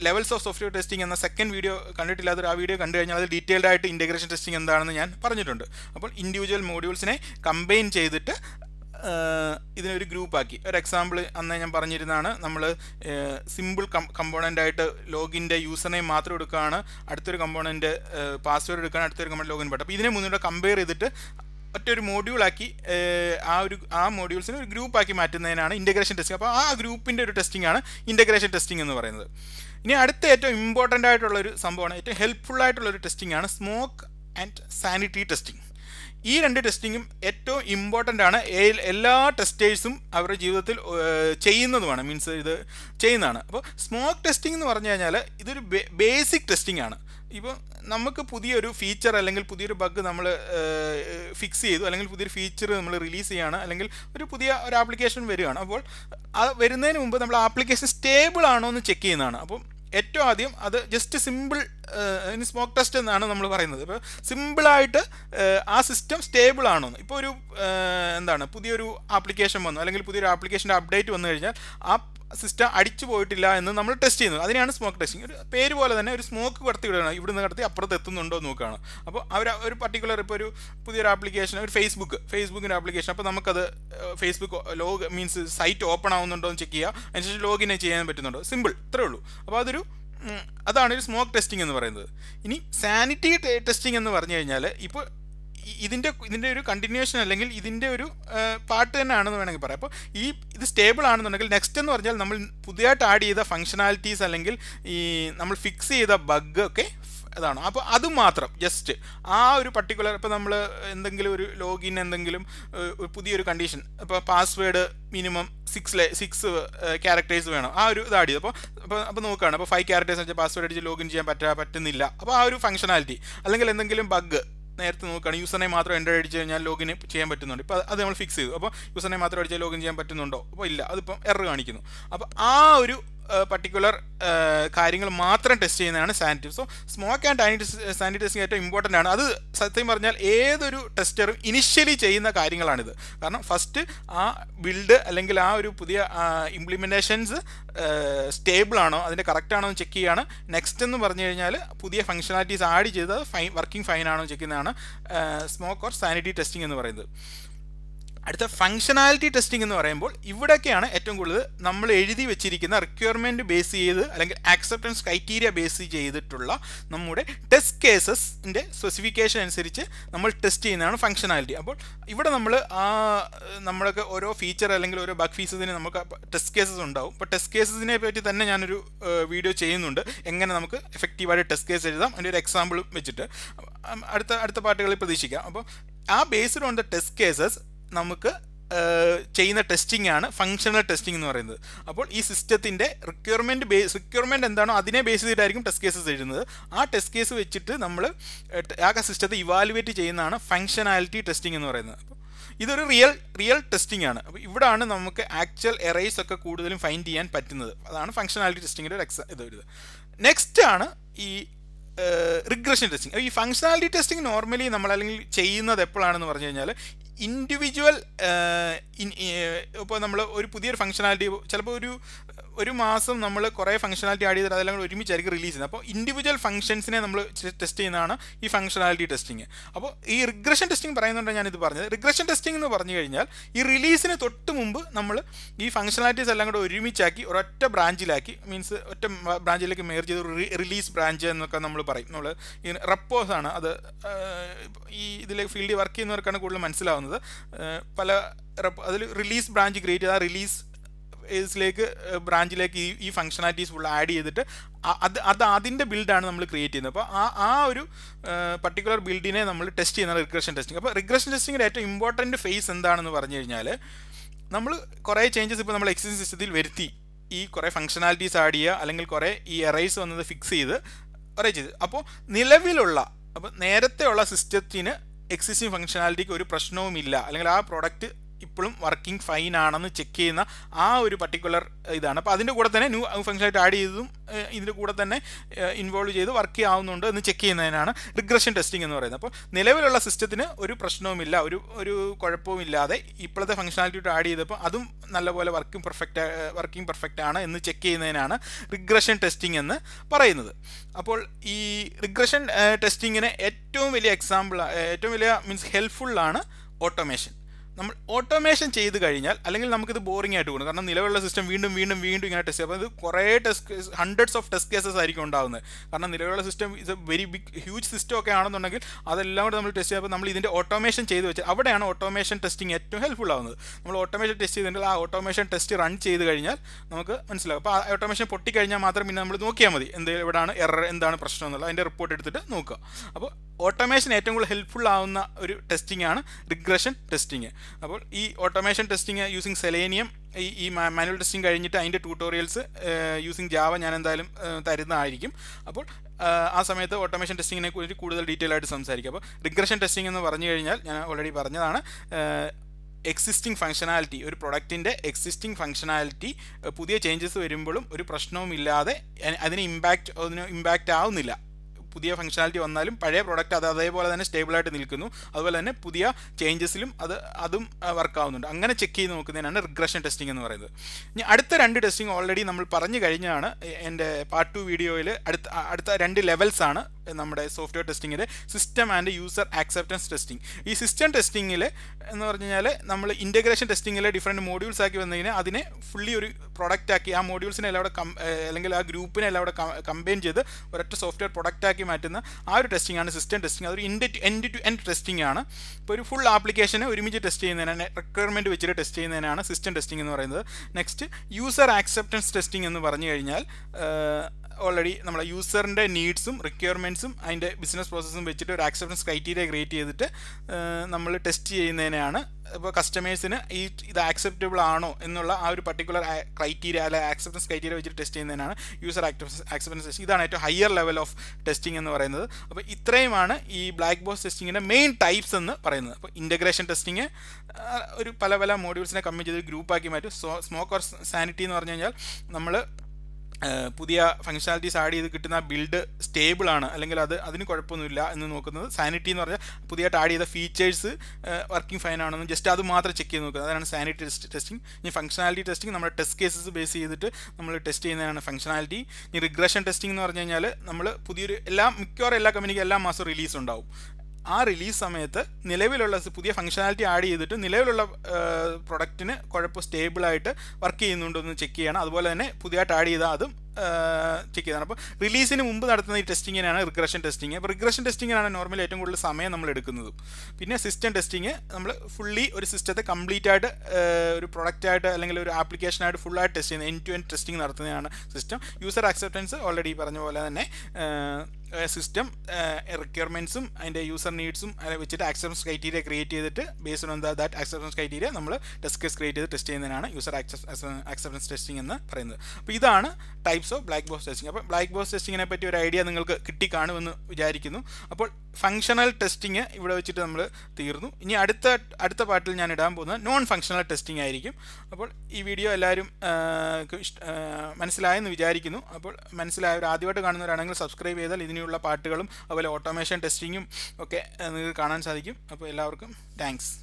ലെവൽസ് ഓഫ് സോഫ്റ്റ്വെയർ ടെസ്റ്റിംഗ് എന്ന സെക്കൻഡ് വീഡിയോ കണ്ടിട്ടില്ലാത്ത ആ വീഡിയോ കണ്ടു കഴിഞ്ഞാൽ അത് ഡീറ്റെയിൽഡ് ആയിട്ട് ഇൻറ്റഗ്രേഷൻ ടെസ്റ്റിംഗ് എന്താണെന്ന് ഞാൻ പറഞ്ഞിട്ടുണ്ട് അപ്പോൾ ഇൻഡിവിജ്വൽ മോഡ്യൂൾസിനെ കമ്പയിൻ ചെയ്തിട്ട് ഇതിനൊരു ഒരു ഗ്രൂപ്പാക്കി ഒരു എക്സാമ്പിൾ അന്ന് ഞാൻ പറഞ്ഞിരുന്നതാണ് നമ്മൾ സിമ്പിൾ കം കമ്പോണൻ്റ് ആയിട്ട് ലോഗിൻ്റെ യൂസർ നെയിം മാത്രം എടുക്കുകയാണ് അടുത്തൊരു കമ്പോണൻ്റ് പാസ്വേഡ് എടുക്കുകയാണ് അടുത്തൊരു കമ്പോണൻ്റ് ലോഗിൻ പറ്റും അപ്പോൾ ഇതിനെ മൂന്നുകൂടെ കമ്പയർ ചെയ്തിട്ട് ഒറ്റൊരു മോഡ്യൂളാക്കി ആ ഒരു ആ മോഡ്യൂൾസിന് ഒരു ഗ്രൂപ്പാക്കി മാറ്റുന്നതിനാണ് ഇൻ്റഗ്രേഷൻ ടെസ്റ്റിംഗ് അപ്പോൾ ആ ഗ്രൂപ്പിൻ്റെ ഒരു ടെസ്റ്റിംഗ് ആണ് ഇൻ്റഗ്രേഷൻ ടെസ്റ്റിംഗ് എന്ന് പറയുന്നത് ഇനി അടുത്ത ഏറ്റവും ഇമ്പോർട്ടൻ്റ് ആയിട്ടുള്ളൊരു സംഭവമാണ് ഏറ്റവും ഹെൽപ്ഫുൾ ആയിട്ടുള്ളൊരു ടെസ്റ്റിംഗ് ആണ് സ്മോക്ക് ആൻഡ് സാനിറ്ററി ടെസ്റ്റിംഗ് ഈ രണ്ട് ടെസ്റ്റിങ്ങും ഏറ്റവും ഇമ്പോർട്ടൻ്റ് ആണ് എല്ലാ ടെസ്റ്റേഴ്സും അവരുടെ ജീവിതത്തിൽ ചെയ്യുന്നതുമാണ് മീൻസ് ഇത് ചെയ്യുന്നതാണ് അപ്പോൾ സ്മോക്ക് ടെസ്റ്റിംഗ് എന്ന് പറഞ്ഞു കഴിഞ്ഞാൽ ഇതൊരു ബേസിക് ടെസ്റ്റിംഗ് ആണ് ഇപ്പോൾ നമുക്ക് പുതിയൊരു ഫീച്ചർ അല്ലെങ്കിൽ പുതിയൊരു ബഗ് നമ്മൾ ഫിക്സ് ചെയ്തു അല്ലെങ്കിൽ പുതിയൊരു ഫീച്ചർ നമ്മൾ റിലീസ് ചെയ്യുകയാണ് അല്ലെങ്കിൽ ഒരു പുതിയ ഒരു ആപ്ലിക്കേഷൻ വരികയാണ് അപ്പോൾ അത് വരുന്നതിന് മുമ്പ് നമ്മൾ ആപ്ലിക്കേഷൻ സ്റ്റേബിൾ ആണോ എന്ന് ചെക്ക് ചെയ്യുന്നതാണ് അപ്പം ഏറ്റവും ആദ്യം അത് ജസ്റ്റ് സിമ്പിൾ ഇനി സ്മോക്ക് ടെസ്റ്റ് എന്നാണ് നമ്മൾ പറയുന്നത് ഇപ്പോൾ സിമ്പിളായിട്ട് ആ സിസ്റ്റം സ്റ്റേബിൾ ആണോ ഇപ്പോൾ ഒരു എന്താണ് പുതിയൊരു ആപ്ലിക്കേഷൻ വന്നു അല്ലെങ്കിൽ പുതിയൊരു ആപ്ലിക്കേഷൻ്റെ അപ്ഡേറ്റ് വന്നു കഴിഞ്ഞാൽ ആ സിസ്റ്റം അടിച്ചു പോയിട്ടില്ല എന്ന് നമ്മൾ ടെസ്റ്റ് ചെയ്യുന്നത് അതിനാണ് സ്മോക്ക് ടെസ്റ്റിംഗ് ഒരു പേര് പോലെ തന്നെ ഒരു സ്മോക്ക് കടത്തി വിടുകയാണ് ഇവിടുന്ന് കടത്തി അപ്പുറത്ത് എത്തുന്നുണ്ടോ എന്ന് നോക്കുകയാണ് അപ്പോൾ അവർ ഒരു പർട്ടിക്കുലർ ഇപ്പോൾ ഒരു പുതിയൊരു ആപ്ലിക്കേഷൻ ഒരു ഫേസ്ബുക്ക് ഫേസ്ബുക്കിൻ്റെ ആപ്ലിക്കേഷൻ അപ്പോൾ നമുക്കത് Facebook log means site open ആവുന്നുണ്ടോ എന്ന് ചെക്ക് ചെയ്യുക അതിനുശേഷം ലോഗിൻ ചെയ്യാൻ പറ്റുന്നുണ്ടോ സിമ്പിൾ ഇത്രേ ഉള്ളൂ അപ്പോൾ അതൊരു അതാണ് ഒരു സ്മോക്ക് ടെസ്റ്റിംഗ് എന്ന് പറയുന്നത് ഇനി സാനിറ്റി ടെസ്റ്റിംഗ് എന്ന് പറഞ്ഞു കഴിഞ്ഞാൽ ഇപ്പോൾ ഇതിൻ്റെ ഇതിൻ്റെ ഒരു കണ്ടിന്യൂഷൻ അല്ലെങ്കിൽ ഇതിൻ്റെ ഒരു പാർട്ട് തന്നെ ആണെന്ന് വേണമെങ്കിൽ പറയാം അപ്പോൾ ഈ ഇത് സ്റ്റേബിൾ ആണെന്നുണ്ടെങ്കിൽ നെക്സ്റ്റ് എന്ന് പറഞ്ഞാൽ നമ്മൾ പുതിയതായിട്ട് ആഡ് ചെയ്ത ഫംഗ്ഷനാലിറ്റീസ് അല്ലെങ്കിൽ ഈ നമ്മൾ ഫിക്സ് ചെയ്ത ബഗ് ഒക്കെ അതാണ് അപ്പോൾ അത് മാത്രം ജസ്റ്റ് ആ ഒരു പർട്ടിക്കുലർ ഇപ്പോൾ നമ്മൾ എന്തെങ്കിലും ഒരു ലോഗിൻ എന്തെങ്കിലും ഒരു പുതിയൊരു കണ്ടീഷൻ ഇപ്പോൾ പാസ്വേഡ് മിനിമം സിക്സ് ലേ സിക്സ് ക്യാരക്ടേഴ്സ് വേണം ആ ഒരു ഇതാടി അപ്പോൾ അപ്പോൾ അപ്പോൾ നോക്കുകയാണ് അപ്പോൾ ഫൈവ് ക്യാരക്ടേഴ്സ് വെച്ചാൽ പാസ്വേഡ് അടിച്ച് ലോഗിൻ ചെയ്യാൻ പറ്റാ പറ്റുന്നില്ല അപ്പോൾ ആ ഒരു ഫംഗ്ഷനാലിറ്റി അല്ലെങ്കിൽ എന്തെങ്കിലും ബഗ് നേരത്തെ നോക്കുകയാണ് യൂസറിനെ മാത്രം എൻ്റർ അടിച്ച് കഴിഞ്ഞാൽ ലോഗിൻ ചെയ്യാൻ പറ്റുന്നുണ്ട് ഇപ്പോൾ അത് നമ്മൾ ഫിക്സ് ചെയ്തു അപ്പോൾ യൂസറിനെ മാത്രം അടിച്ചാൽ ലോഗിൻ ചെയ്യാൻ പറ്റുന്നുണ്ടോ അപ്പോൾ ഇല്ല അതിപ്പം എറർ കാണിക്കുന്നു അപ്പോൾ ആ ഒരു പർട്ടിക്കുലർ കാര്യങ്ങൾ മാത്രം ടെസ്റ്റ് ചെയ്യുന്നതാണ് സാനിറ്റി സോ സ്മോക്ക് ആൻഡ് ഡൈനി സാനിറ്റി ടെസ്റ്റിംഗ് ഏറ്റവും ഇമ്പോർട്ടൻ്റ് ആണ് അത് സത്യം പറഞ്ഞാൽ ഏതൊരു ടെസ്റ്ററും ഇനിഷ്യലി ചെയ്യുന്ന കാര്യങ്ങളാണിത് കാരണം ഫസ്റ്റ് ആ ബിൽഡ് അല്ലെങ്കിൽ ആ ഒരു പുതിയ ഇംപ്ലിമെൻറ്റേഷൻസ് സ്റ്റേബിൾ ആണോ അതിൻ്റെ കറക്റ്റ് ആണോ എന്ന് ചെക്ക് ചെയ്യുകയാണ് നെക്സ്റ്റ് എന്ന് പറഞ്ഞു കഴിഞ്ഞാൽ പുതിയ ഫംഗ്ഷനാലിറ്റീസ് ആഡ് ചെയ്ത് ഫൈൻ വർക്കിംഗ് ഫൈൻ ആണോ ചെക്ക് ചെയ്യുന്നതാണ് സ്മോക്ക് ഓർ സാനിറ്റി ടെസ്റ്റിംഗ് എന്ന് പറയുന്നത് അടുത്ത ഫംഗ്ഷനാലിറ്റി ടെസ്റ്റിംഗ് എന്ന് പറയുമ്പോൾ ഇവിടെയൊക്കെയാണ് ഏറ്റവും കൂടുതൽ നമ്മൾ എഴുതി വെച്ചിരിക്കുന്ന റിക്വയർമെൻറ്റ് ബേസ് ചെയ്ത് അല്ലെങ്കിൽ ആക്സെപ്റ്റൻസ് ക്രൈറ്റീരിയ ബേസ് ചെയ്തിട്ടുള്ള നമ്മുടെ ടെസ്റ്റ് കേസസിൻ്റെ സ്പെസിഫിക്കേഷൻ അനുസരിച്ച് നമ്മൾ ടെസ്റ്റ് ചെയ്യുന്നതാണ് ഫംഗ്ഷനാലിറ്റി അപ്പോൾ ഇവിടെ നമ്മൾ ആ നമ്മളൊക്കെ ഓരോ ഫീച്ചർ അല്ലെങ്കിൽ ഓരോ ബഗ് ഫീസിന് നമുക്ക് ടെസ്റ്റ് കേസസ് ഉണ്ടാവും അപ്പോൾ ടെസ്റ്റ് കേസസിനെ പറ്റി തന്നെ ഞാനൊരു വീഡിയോ ചെയ്യുന്നുണ്ട് എങ്ങനെ നമുക്ക് എഫക്റ്റീവായിട്ട് ടെസ്റ്റ് കേസ് എഴുതാം അതിൻ്റെ ഒരു എക്സാമ്പിൾ വെച്ചിട്ട് അടുത്ത അടുത്ത പാട്ടുകളിൽ പ്രതീക്ഷിക്കാം അപ്പോൾ ആ based on the test cases നമുക്ക് ചെയ്യുന്ന ടെസ്റ്റിംഗ് ആണ് ഫങ്ഷണൽ ടെസ്റ്റിംഗ് എന്ന് പറയുന്നത് അപ്പോൾ ഈ സിസ്റ്റത്തിൻ്റെ റിക്വയർമെൻറ്റ് ബേസ് റിക്വയർമെൻറ്റ് എന്താണോ അതിനെ ബേസ് ചെയ്തിട്ടായിരിക്കും ടെസ്റ്റ് കേസസ് എഴുതുന്നത് ആ ടെസ്റ്റ് കേസ് വെച്ചിട്ട് നമ്മൾ ആ സിസ്റ്റത്തെ ഇവാലുവേറ്റ് ചെയ്യുന്നതാണ് ഫങ്ഷനാലിറ്റി ടെസ്റ്റിംഗ് എന്ന് പറയുന്നത് അപ്പോൾ ഇതൊരു റിയൽ റിയൽ ടെസ്റ്റിംഗ് ആണ് അപ്പോൾ ഇവിടാണ് നമുക്ക് ആക്ച്വൽ എറേസ് ഒക്കെ കൂടുതലും ഫൈൻഡ് ചെയ്യാൻ പറ്റുന്നത് അതാണ് ഫങ്ഷനാലിറ്റി ടെസ്റ്റിങ്ങിൻ്റെ ഒരു എക്സ ഇത് വരുന്നത് നെക്സ്റ്റ് ആണ് ഈ റിഗ്രഷൻ ടെസ്റ്റിംഗ് ഈ ഫങ്ഷണാലിറ്റി ടെസ്റ്റിംഗ് നോർമലി നമ്മൾ അല്ലെങ്കിൽ ചെയ്യുന്നത് എപ്പോഴാണെന്ന് പറഞ്ഞു കഴിഞ്ഞാൽ ഇൻഡിവിജ്വൽ ഇപ്പോൾ നമ്മൾ ഒരു പുതിയൊരു ഫംഗ്ഷനാലിറ്റി ചിലപ്പോൾ ഒരു ഒരു മാസം നമ്മൾ കുറേ ഫംഗ്ഷനാലിറ്റി ആഡ് ചെയ്തിട്ട് അതെല്ലാം കൂടി ഒരുമിച്ചായിരിക്കും റിലീസ് ചെയ്യുന്നത് അപ്പോൾ ഇൻഡിവിജ്വൽ ഫംഗ്ഷൻസിനെ നമ്മൾ ടെസ്റ്റ് ചെയ്യുന്നതാണ് ഈ ഫംഗ്ഷനാലിറ്റി ടെസ്റ്റിംഗ് അപ്പോൾ ഈ റിഗ്രഷൻ ടെസ്റ്റിംഗ് പറയുന്നുണ്ടാണ് ഞാനിത് പറഞ്ഞത് റിഗ്രഷൻ ടെസ്റ്റിംഗ് എന്ന് പറഞ്ഞു കഴിഞ്ഞാൽ ഈ റിലീസിന് തൊട്ട് മുമ്പ് നമ്മൾ ഈ ഫംഗ്ഷനാലിറ്റീസ് എല്ലാം കൂടെ ഒരുമിച്ചാക്കി ഒരൊറ്റ ബ്രാഞ്ചിലാക്കി മീൻസ് ഒറ്റ ബ്രാഞ്ചിലേക്ക് മേർ ചെയ്ത് റിലീസ് ബ്രാഞ്ച് എന്നൊക്കെ നമ്മൾ പറയും നമ്മൾ ഈ റെപ്പോസ് ആണ് അത് ഈ ഇതിലെ ഫീൽഡിൽ വർക്ക് ചെയ്യുന്നവർക്കാണ് കൂടുതൽ മനസ്സിലാവുന്നത് പല അതിൽ റിലീസ് ബ്രാഞ്ച് ക്രിയേറ്റ് ചെയ്ത് ആ റിലീസ് ഇതിലേക്ക് ബ്രാഞ്ചിലേക്ക് ഈ ഈ ഫംഗ്ഷനാലിറ്റീസ് ഫുൾ ആഡ് ചെയ്തിട്ട് അത് അത് അതിൻ്റെ ബിൽഡാണ് നമ്മൾ ക്രിയേറ്റ് ചെയ്യുന്നത് അപ്പോൾ ആ ആ ഒരു പർട്ടിക്കുലർ ബിൽഡിനെ നമ്മൾ ടെസ്റ്റ് ചെയ്യുന്ന റിഗ്രഷൻ ടെസ്റ്റിംഗ് അപ്പോൾ റിഗ്രഷൻ ടെസ്റ്റിങ്ങിൻ്റെ ഏറ്റവും ഇമ്പോർട്ടൻറ്റ് ഫേസ് എന്താണെന്ന് പറഞ്ഞു കഴിഞ്ഞാൽ നമ്മൾ കുറേ ചേഞ്ചസ് ഇപ്പോൾ നമ്മൾ എക്സിസ്റ്റിംഗ് സിസ്റ്റത്തിൽ വരുത്തി ഈ കുറേ ഫംഗ്ഷനാലിറ്റീസ് ആഡ് ചെയ്യുക അല്ലെങ്കിൽ കുറേ ഈ എറൈസ് വന്നത് ഫിക്സ് ചെയ്ത് കുറേ ചെയ്ത് അപ്പോൾ നിലവിലുള്ള അപ്പോൾ നേരത്തെ ഉള്ള സിസ്റ്റത്തിന് എക്സിസ്റ്റിംഗ് ഫംഗ്ഷനാലിറ്റിക്ക് ഒരു പ്രശ്നവുമില്ല അല്ലെങ്കിൽ ആ പ്രോഡക്റ്റ് ഇപ്പോഴും വർക്കിംഗ് ഫൈൻ ആണെന്ന് ചെക്ക് ചെയ്യുന്ന ആ ഒരു പർട്ടിക്കുലർ ഇതാണ് അപ്പോൾ അതിൻ്റെ കൂടെ തന്നെ ന്യൂ ആയിട്ട് ആഡ് ചെയ്തതും ഇതിൻ്റെ കൂടെ തന്നെ ഇൻവോൾവ് ചെയ്ത് വർക്ക് ആവുന്നുണ്ട് എന്ന് ചെക്ക് ചെയ്യുന്നതിനാണ് റിഗ്രഷൻ ടെസ്റ്റിംഗ് എന്ന് പറയുന്നത് അപ്പോൾ നിലവിലുള്ള സിസ്റ്റത്തിന് ഒരു പ്രശ്നവുമില്ല ഒരു ഒരു കുഴപ്പവുമില്ലാതെ ഇപ്പോഴത്തെ ഫംഗ്ഷനാലിറ്റി ആഡ് ചെയ്തപ്പോൾ അതും നല്ലപോലെ വർക്കിംഗ് പെർഫെക്റ്റ് വർക്കിംഗ് പെർഫെക്റ്റ് ആണ് എന്ന് ചെക്ക് ചെയ്യുന്നതിനാണ് റിഗ്രഷൻ ടെസ്റ്റിംഗ് എന്ന് പറയുന്നത് അപ്പോൾ ഈ റിഗ്രഷൻ ടെസ്റ്റിങ്ങിന് ഏറ്റവും വലിയ എക്സാമ്പിൾ ഏറ്റവും വലിയ മീൻസ് ഹെൽപ്ഫുള്ളാണ് ഓട്ടോമേഷൻ നമ്മൾ ഓട്ടോമേഷൻ ചെയ്ത് കഴിഞ്ഞാൽ അല്ലെങ്കിൽ നമുക്കിത് ബോറിംഗ് ആയിട്ട് കൂടും കാരണം നിലവിലുള്ള സിസ്റ്റം വീണ്ടും വീണ്ടും വീണ്ടും ഇങ്ങനെ ടെസ്റ്റ് ചെയ്യും അപ്പോൾ ഇത് കുറേ test hundreds of test cases ആയിരിക്കും ഉണ്ടാകുന്നത് കാരണം നിലവിലുള്ള സിസ്റ്റം ഇത് വെരി ബിഗ് ഹ്യൂജ് സിസ്റ്റം ഒക്കെ ആണെന്നുണ്ടെങ്കിൽ അതെല്ലാം കൂടെ നമ്മൾ ടെസ്റ്റ് ചെയ്യുമ്പോൾ നമ്മൾ ഇതിൻ്റെ ഓട്ടോമേഷൻ ചെയ്ത് വെച്ച് അവിടെയാണ് ഓട്ടോമേഷൻ ടെസ്റ്റിംഗ് ഏറ്റവും ഹെൽപ്ഫുൾ ആവുന്നത് നമ്മൾ ഓട്ടോമേഷൻ ടെസ്റ്റ് ചെയ്തിട്ടുണ്ടെങ്കിൽ ആ ഓട്ടോമേഷൻ ടെസ്റ്റ് റൺ ചെയ്ത് കഴിഞ്ഞാൽ നമുക്ക് മനസ്സിലാവും അപ്പോൾ ആ ഓട്ടോമേഷൻ പൊട്ടിക്കഴിഞ്ഞാൽ മാത്രം പിന്നെ നമ്മൾ നോക്കിയാൽ മതി എന്ത് എവിടെയാണ് എറർ എന്താണ് പ്രശ്നം എന്നുള്ളത് അതിൻ്റെ റിപ്പോർട്ട് എടുത്തിട്ട് നോക്കുക അപ്പോൾ ഓട്ടോമേഷൻ ഏറ്റവും കൂടുതൽ ഹെൽപ്ഫുൾ ആവുന്ന ഒരു ടെസ്റ്റിംഗ് ആണ് റിഗ്രഷൻ ടെസ്റ്റിംഗ് അപ്പോൾ ഈ ഓട്ടോമേഷൻ ടെസ്റ്റിംഗ് യൂസിങ് സെലേനിയം ഈ ഈ മാനുവൽ ടെസ്റ്റിംഗ് കഴിഞ്ഞിട്ട് അതിൻ്റെ ട്യൂട്ടോറിയൽസ് യൂസിങ് ജാവ ഞാൻ എന്തായാലും തരുന്നതായിരിക്കും അപ്പോൾ ആ സമയത്ത് ഓട്ടോമേഷൻ ടെസ്റ്റിങ്ങിനെ കുറിച്ച് കൂടുതൽ ഡീറ്റെയിൽ ആയിട്ട് സംസാരിക്കും അപ്പോൾ റിഗ്രഷൻ ടെസ്റ്റിംഗ് എന്ന് പറഞ്ഞു കഴിഞ്ഞാൽ ഞാൻ ഓൾറെഡി പറഞ്ഞതാണ് എക്സിസ്റ്റിംഗ് ഫംഗ്ഷനാലിറ്റി ഒരു പ്രൊഡക്റ്റിൻ്റെ എക്സിസ്റ്റിംഗ് ഫംഗ്ഷനാലിറ്റി പുതിയ ചേഞ്ചസ് വരുമ്പോഴും ഒരു പ്രശ്നവുമില്ലാതെ അതിന് ഇമ്പാക്റ്റ് അതിന് ഇമ്പാക്റ്റ് ആവുന്നില്ല പുതിയ ഫംഗ്ഷനാലിറ്റി വന്നാലും പഴയ പ്രോഡക്റ്റ് അത് അതേപോലെ തന്നെ സ്റ്റേബിളായിട്ട് നിൽക്കുന്നു അതുപോലെ തന്നെ പുതിയ ചേഞ്ചസിലും അത് അതും വർക്ക് ആവുന്നുണ്ട് അങ്ങനെ ചെക്ക് ചെയ്ത് നോക്കുന്നതിനാണ് റിഗ്രഷൻ ടെസ്റ്റിംഗ് എന്ന് പറയുന്നത് ഇനി അടുത്ത രണ്ട് ടെസ്റ്റിംഗ് ഓൾറെഡി നമ്മൾ പറഞ്ഞു കഴിഞ്ഞാണ് എൻ്റെ പാർട്ട് ടു വീഡിയോയിൽ അടുത്ത അടുത്ത രണ്ട് ലെവൽസാണ് നമ്മുടെ സോഫ്റ്റ്വെയർ ടെസ്റ്റിങ്ങിൽ system and user acceptance testing ഈ സിസ്റ്റം ടെസ്റ്റിങ്ങിൽ എന്ന് പറഞ്ഞു കഴിഞ്ഞാൽ നമ്മൾ ഇൻ്റഗ്രേഷൻ ടെസ്റ്റിങ്ങിൽ ഡിഫറെൻറ്റ് മോഡ്യൂൾസ് ആക്കി വന്നു കഴിഞ്ഞാൽ അതിനെ ഫുള്ളി ഒരു പ്രൊഡക്റ്റ് ആക്കി ആ മോഡ്യൂൾസിനെ എല്ലാം അവിടെ അല്ലെങ്കിൽ ആ ഗ്രൂപ്പിനെ എല്ലാം അവിടെ കമ്പയിൻ ചെയ്ത് ഒരൊറ്റ സോഫ്റ്റ്വെയർ പ്രൊഡക്റ്റ് ആക്കി മാറ്റുന്ന ആ ഒരു ടെസ്റ്റിംഗ് ആണ് സിസ്റ്റം ടെസ്റ്റിംഗ് അതൊരു ഇൻഡ് എൻഡ് ടു എൻഡ് ടെസ്റ്റിംഗ് ആണ് ഇപ്പോൾ ഒരു ഫുൾ ആപ്ലിക്കേഷനെ ഒരുമിച്ച് ടെസ്റ്റ് ചെയ്യുന്നതിനാണ് റിക്വയർമെൻറ്റ് വെച്ചിട്ട് ടെസ്റ്റ് ചെയ്യുന്നതിനാണ് സിസ്റ്റം ടെസ്റ്റിംഗ് എന്ന് പറയുന്നത് നെക്സ്റ്റ് യൂസർ ആക്സെപ്റ്റൻസ് ടെസ്റ്റിംഗ് എന്ന് പറഞ്ഞു കഴിഞ്ഞാൽ ഓൾറെഡി നമ്മളെ യൂസറിൻ്റെ നീഡ്സും റിക്വയർമെൻറ്റ്സും അതിൻ്റെ ബിസിനസ് പ്രോസസ്സും വെച്ചിട്ട് ഒരു ആക്സെപ്റ്റൻസ് ക്രൈറ്റീരിയ ക്രിയേറ്റ് ചെയ്തിട്ട് നമ്മൾ ടെസ്റ്റ് ചെയ്യുന്നതിനെയാണ് ഇപ്പോൾ കസ്റ്റമേഴ്സിന് ഈ ഇത് ആക്സെപ്റ്റബിൾ ആണോ എന്നുള്ള ആ ഒരു പർട്ടിക്കുലർ ക്രൈറ്റീരിയ അല്ലെ ആക്സെപ്റ്റൻസ് ക്രൈറ്റീരിയ വെച്ചിട്ട് ടെസ്റ്റ് ചെയ്യുന്നതിനാണ് യൂസർ ആക്സെപ്റ്റൻസ് ടെസ്റ്റ് ഇതാണ് ഏറ്റവും ഹയർ ലെവൽ ഓഫ് ടെസ്റ്റിംഗ് എന്ന് പറയുന്നത് അപ്പോൾ ഇത്രയുമാണ് ഈ ബ്ലാക്ക് ബോക്സ് ടെസ്റ്റിങ്ങിൻ്റെ മെയിൻ ടൈപ്സ് എന്ന് പറയുന്നത് അപ്പോൾ ഇൻ്റഗ്രേഷൻ ടെസ്റ്റിങ് ഒരു പല പല മോഡ്യൂൾസിനെ കമ്മി ചെയ്ത് ഗ്രൂപ്പാക്കി മാറ്റും സ്മോക്ക് ഓർ സാനിറ്റി എന്ന് പറഞ്ഞു കഴിഞ്ഞാൽ നമ്മൾ പുതിയ ഫങ്ഷണാലിറ്റീസ് ആഡ് ചെയ്ത് കിട്ടുന്ന ബിൽഡ് സ്റ്റേബിൾ ആണ് അല്ലെങ്കിൽ അത് അതിന് കുഴപ്പമൊന്നുമില്ല എന്ന് നോക്കുന്നത് സാനിറ്റി എന്ന് പറഞ്ഞാൽ പുതിയതായിട്ട് ആഡ് ചെയ്ത ഫീച്ചേഴ്സ് വർക്കിംഗ് ഫൈൻ ആണെന്ന് ജസ്റ്റ് അത് മാത്രം ചെക്ക് ചെയ്ത് നോക്കുന്നത് അതാണ് സാനിറ്റി ടെസ്റ്റിംഗ് ഇനി ഫങ്ഷണാലിറ്റി ടെസ്റ്റിംഗ് നമ്മുടെ ടെസ്റ്റ് കേസസ് ബേസ് ചെയ്തിട്ട് നമ്മൾ ടെസ്റ്റ് ചെയ്യുന്നതാണ് ഫങ്ഷണാലിറ്റി ഇനി റിഗ്രഷൻ ടെസ്റ്റിംഗ് എന്ന് പറഞ്ഞു കഴിഞ്ഞാൽ നമ്മൾ പുതിയൊരു എല്ലാ മിക്കവാറും എല്ലാ കമ്പനിക്കും എല്ലാ മാസവും റിലീസ് ഉണ്ടാവും ആ റിലീസ് സമയത്ത് നിലവിലുള്ള പുതിയ ഫംഗ്ഷനാലിറ്റി ആഡ് ചെയ്തിട്ട് നിലവിലുള്ള പ്രൊഡക്റ്റിന് കുഴപ്പം സ്റ്റേബിളായിട്ട് വർക്ക് ചെയ്യുന്നുണ്ടോ എന്ന് ചെക്ക് ചെയ്യണം അതുപോലെ തന്നെ പുതിയതായിട്ട് ആഡ് ചെയ്താൽ അതും ചെക്ക് ചെയ്താണ് അപ്പോൾ റിലീസിന് മുമ്പ് നടത്തുന്ന ഈ ടെസ്റ്റിങ്ങിനാണ് റിഗ്രഷൻ ടെസ്റ്റിങ് അപ്പോൾ റിഗ്രഷൻ ടെസ്റ്റിങ്ങിനാണ് നോർമലി ഏറ്റവും കൂടുതൽ സമയം നമ്മൾ എടുക്കുന്നത് പിന്നെ സിസ്റ്റം ടെസ്റ്റിങ് നമ്മൾ ഫുള്ളി ഒരു സിസ്റ്റത്തെ കംപ്ലീറ്റ് ആയിട്ട് ഒരു പ്രൊഡക്റ്റായിട്ട് അല്ലെങ്കിൽ ഒരു ആപ്ലിക്കേഷനായിട്ട് ഫുള്ളായിട്ട് ടെസ്റ്റ് ചെയ്യുന്ന എൻ ടു എൻ ടെസ്റ്റിംഗ് നടത്തുന്നതാണ് സിസ്റ്റം യൂസർ ആക്സെപ്റ്റൻസ് ഓൾറെഡി പറഞ്ഞ പോലെ തന്നെ സിസ്റ്റം റിക്വയർമെൻറ്റ്സും അതിൻ്റെ യൂസർ നീഡ്സും വെച്ചിട്ട് ആക്സെപ്റ്റൻസ് ക്രൈറ്റീരിയ ക്രിയേറ്റ് ചെയ്തിട്ട് based on that acceptance criteria നമ്മൾ ടെസ്റ്റ് കേസ് ക്രിയേറ്റ് ചെയ്ത് ടെസ്റ്റ് ചെയ്യുന്നതിനാണ് യൂസർ ആക്സെപ്റ്റൻസ് ടെസ്റ്റിംഗ് എന്ന് പറയുന്നത് അപ്പോൾ ഇതാണ് type types of black box testing അപ്പോൾ ബ്ലാക്ക് ബോക്സ് ടെസ്റ്റിങ്ങിനെ പറ്റി ഒരു ഐഡിയ നിങ്ങൾക്ക് കിട്ടി കാണുമെന്ന് വിചാരിക്കുന്നു അപ്പോൾ ഫങ്ഷണൽ ടെസ്റ്റിംഗ് ഇവിടെ വെച്ചിട്ട് നമ്മൾ തീർന്നു ഇനി അടുത്ത അടുത്ത പാട്ടിൽ ഞാൻ ഇടാൻ പോകുന്നത് നോൺ ഫങ്ഷണൽ ടെസ്റ്റിംഗ് ആയിരിക്കും അപ്പോൾ ഈ വീഡിയോ എല്ലാവരും മനസ്സിലായെന്ന് വിചാരിക്കുന്നു അപ്പോൾ മനസ്സിലായവർ ആദ്യമായിട്ട് കാണുന്നവരാണെങ്കിൽ സബ്സ്ക്രൈബ് ചെയ്താൽ ഇതിനുള്ള പാട്ടുകളും അതുപോലെ ഓട്ടോമേഷൻ ടെസ്റ്റിങ്ങും ഒക്കെ നിങ്ങൾക്ക് കാണാൻ സാധിക്കും അപ്പോൾ എല്ലാവർക്കും താങ്ക്സ്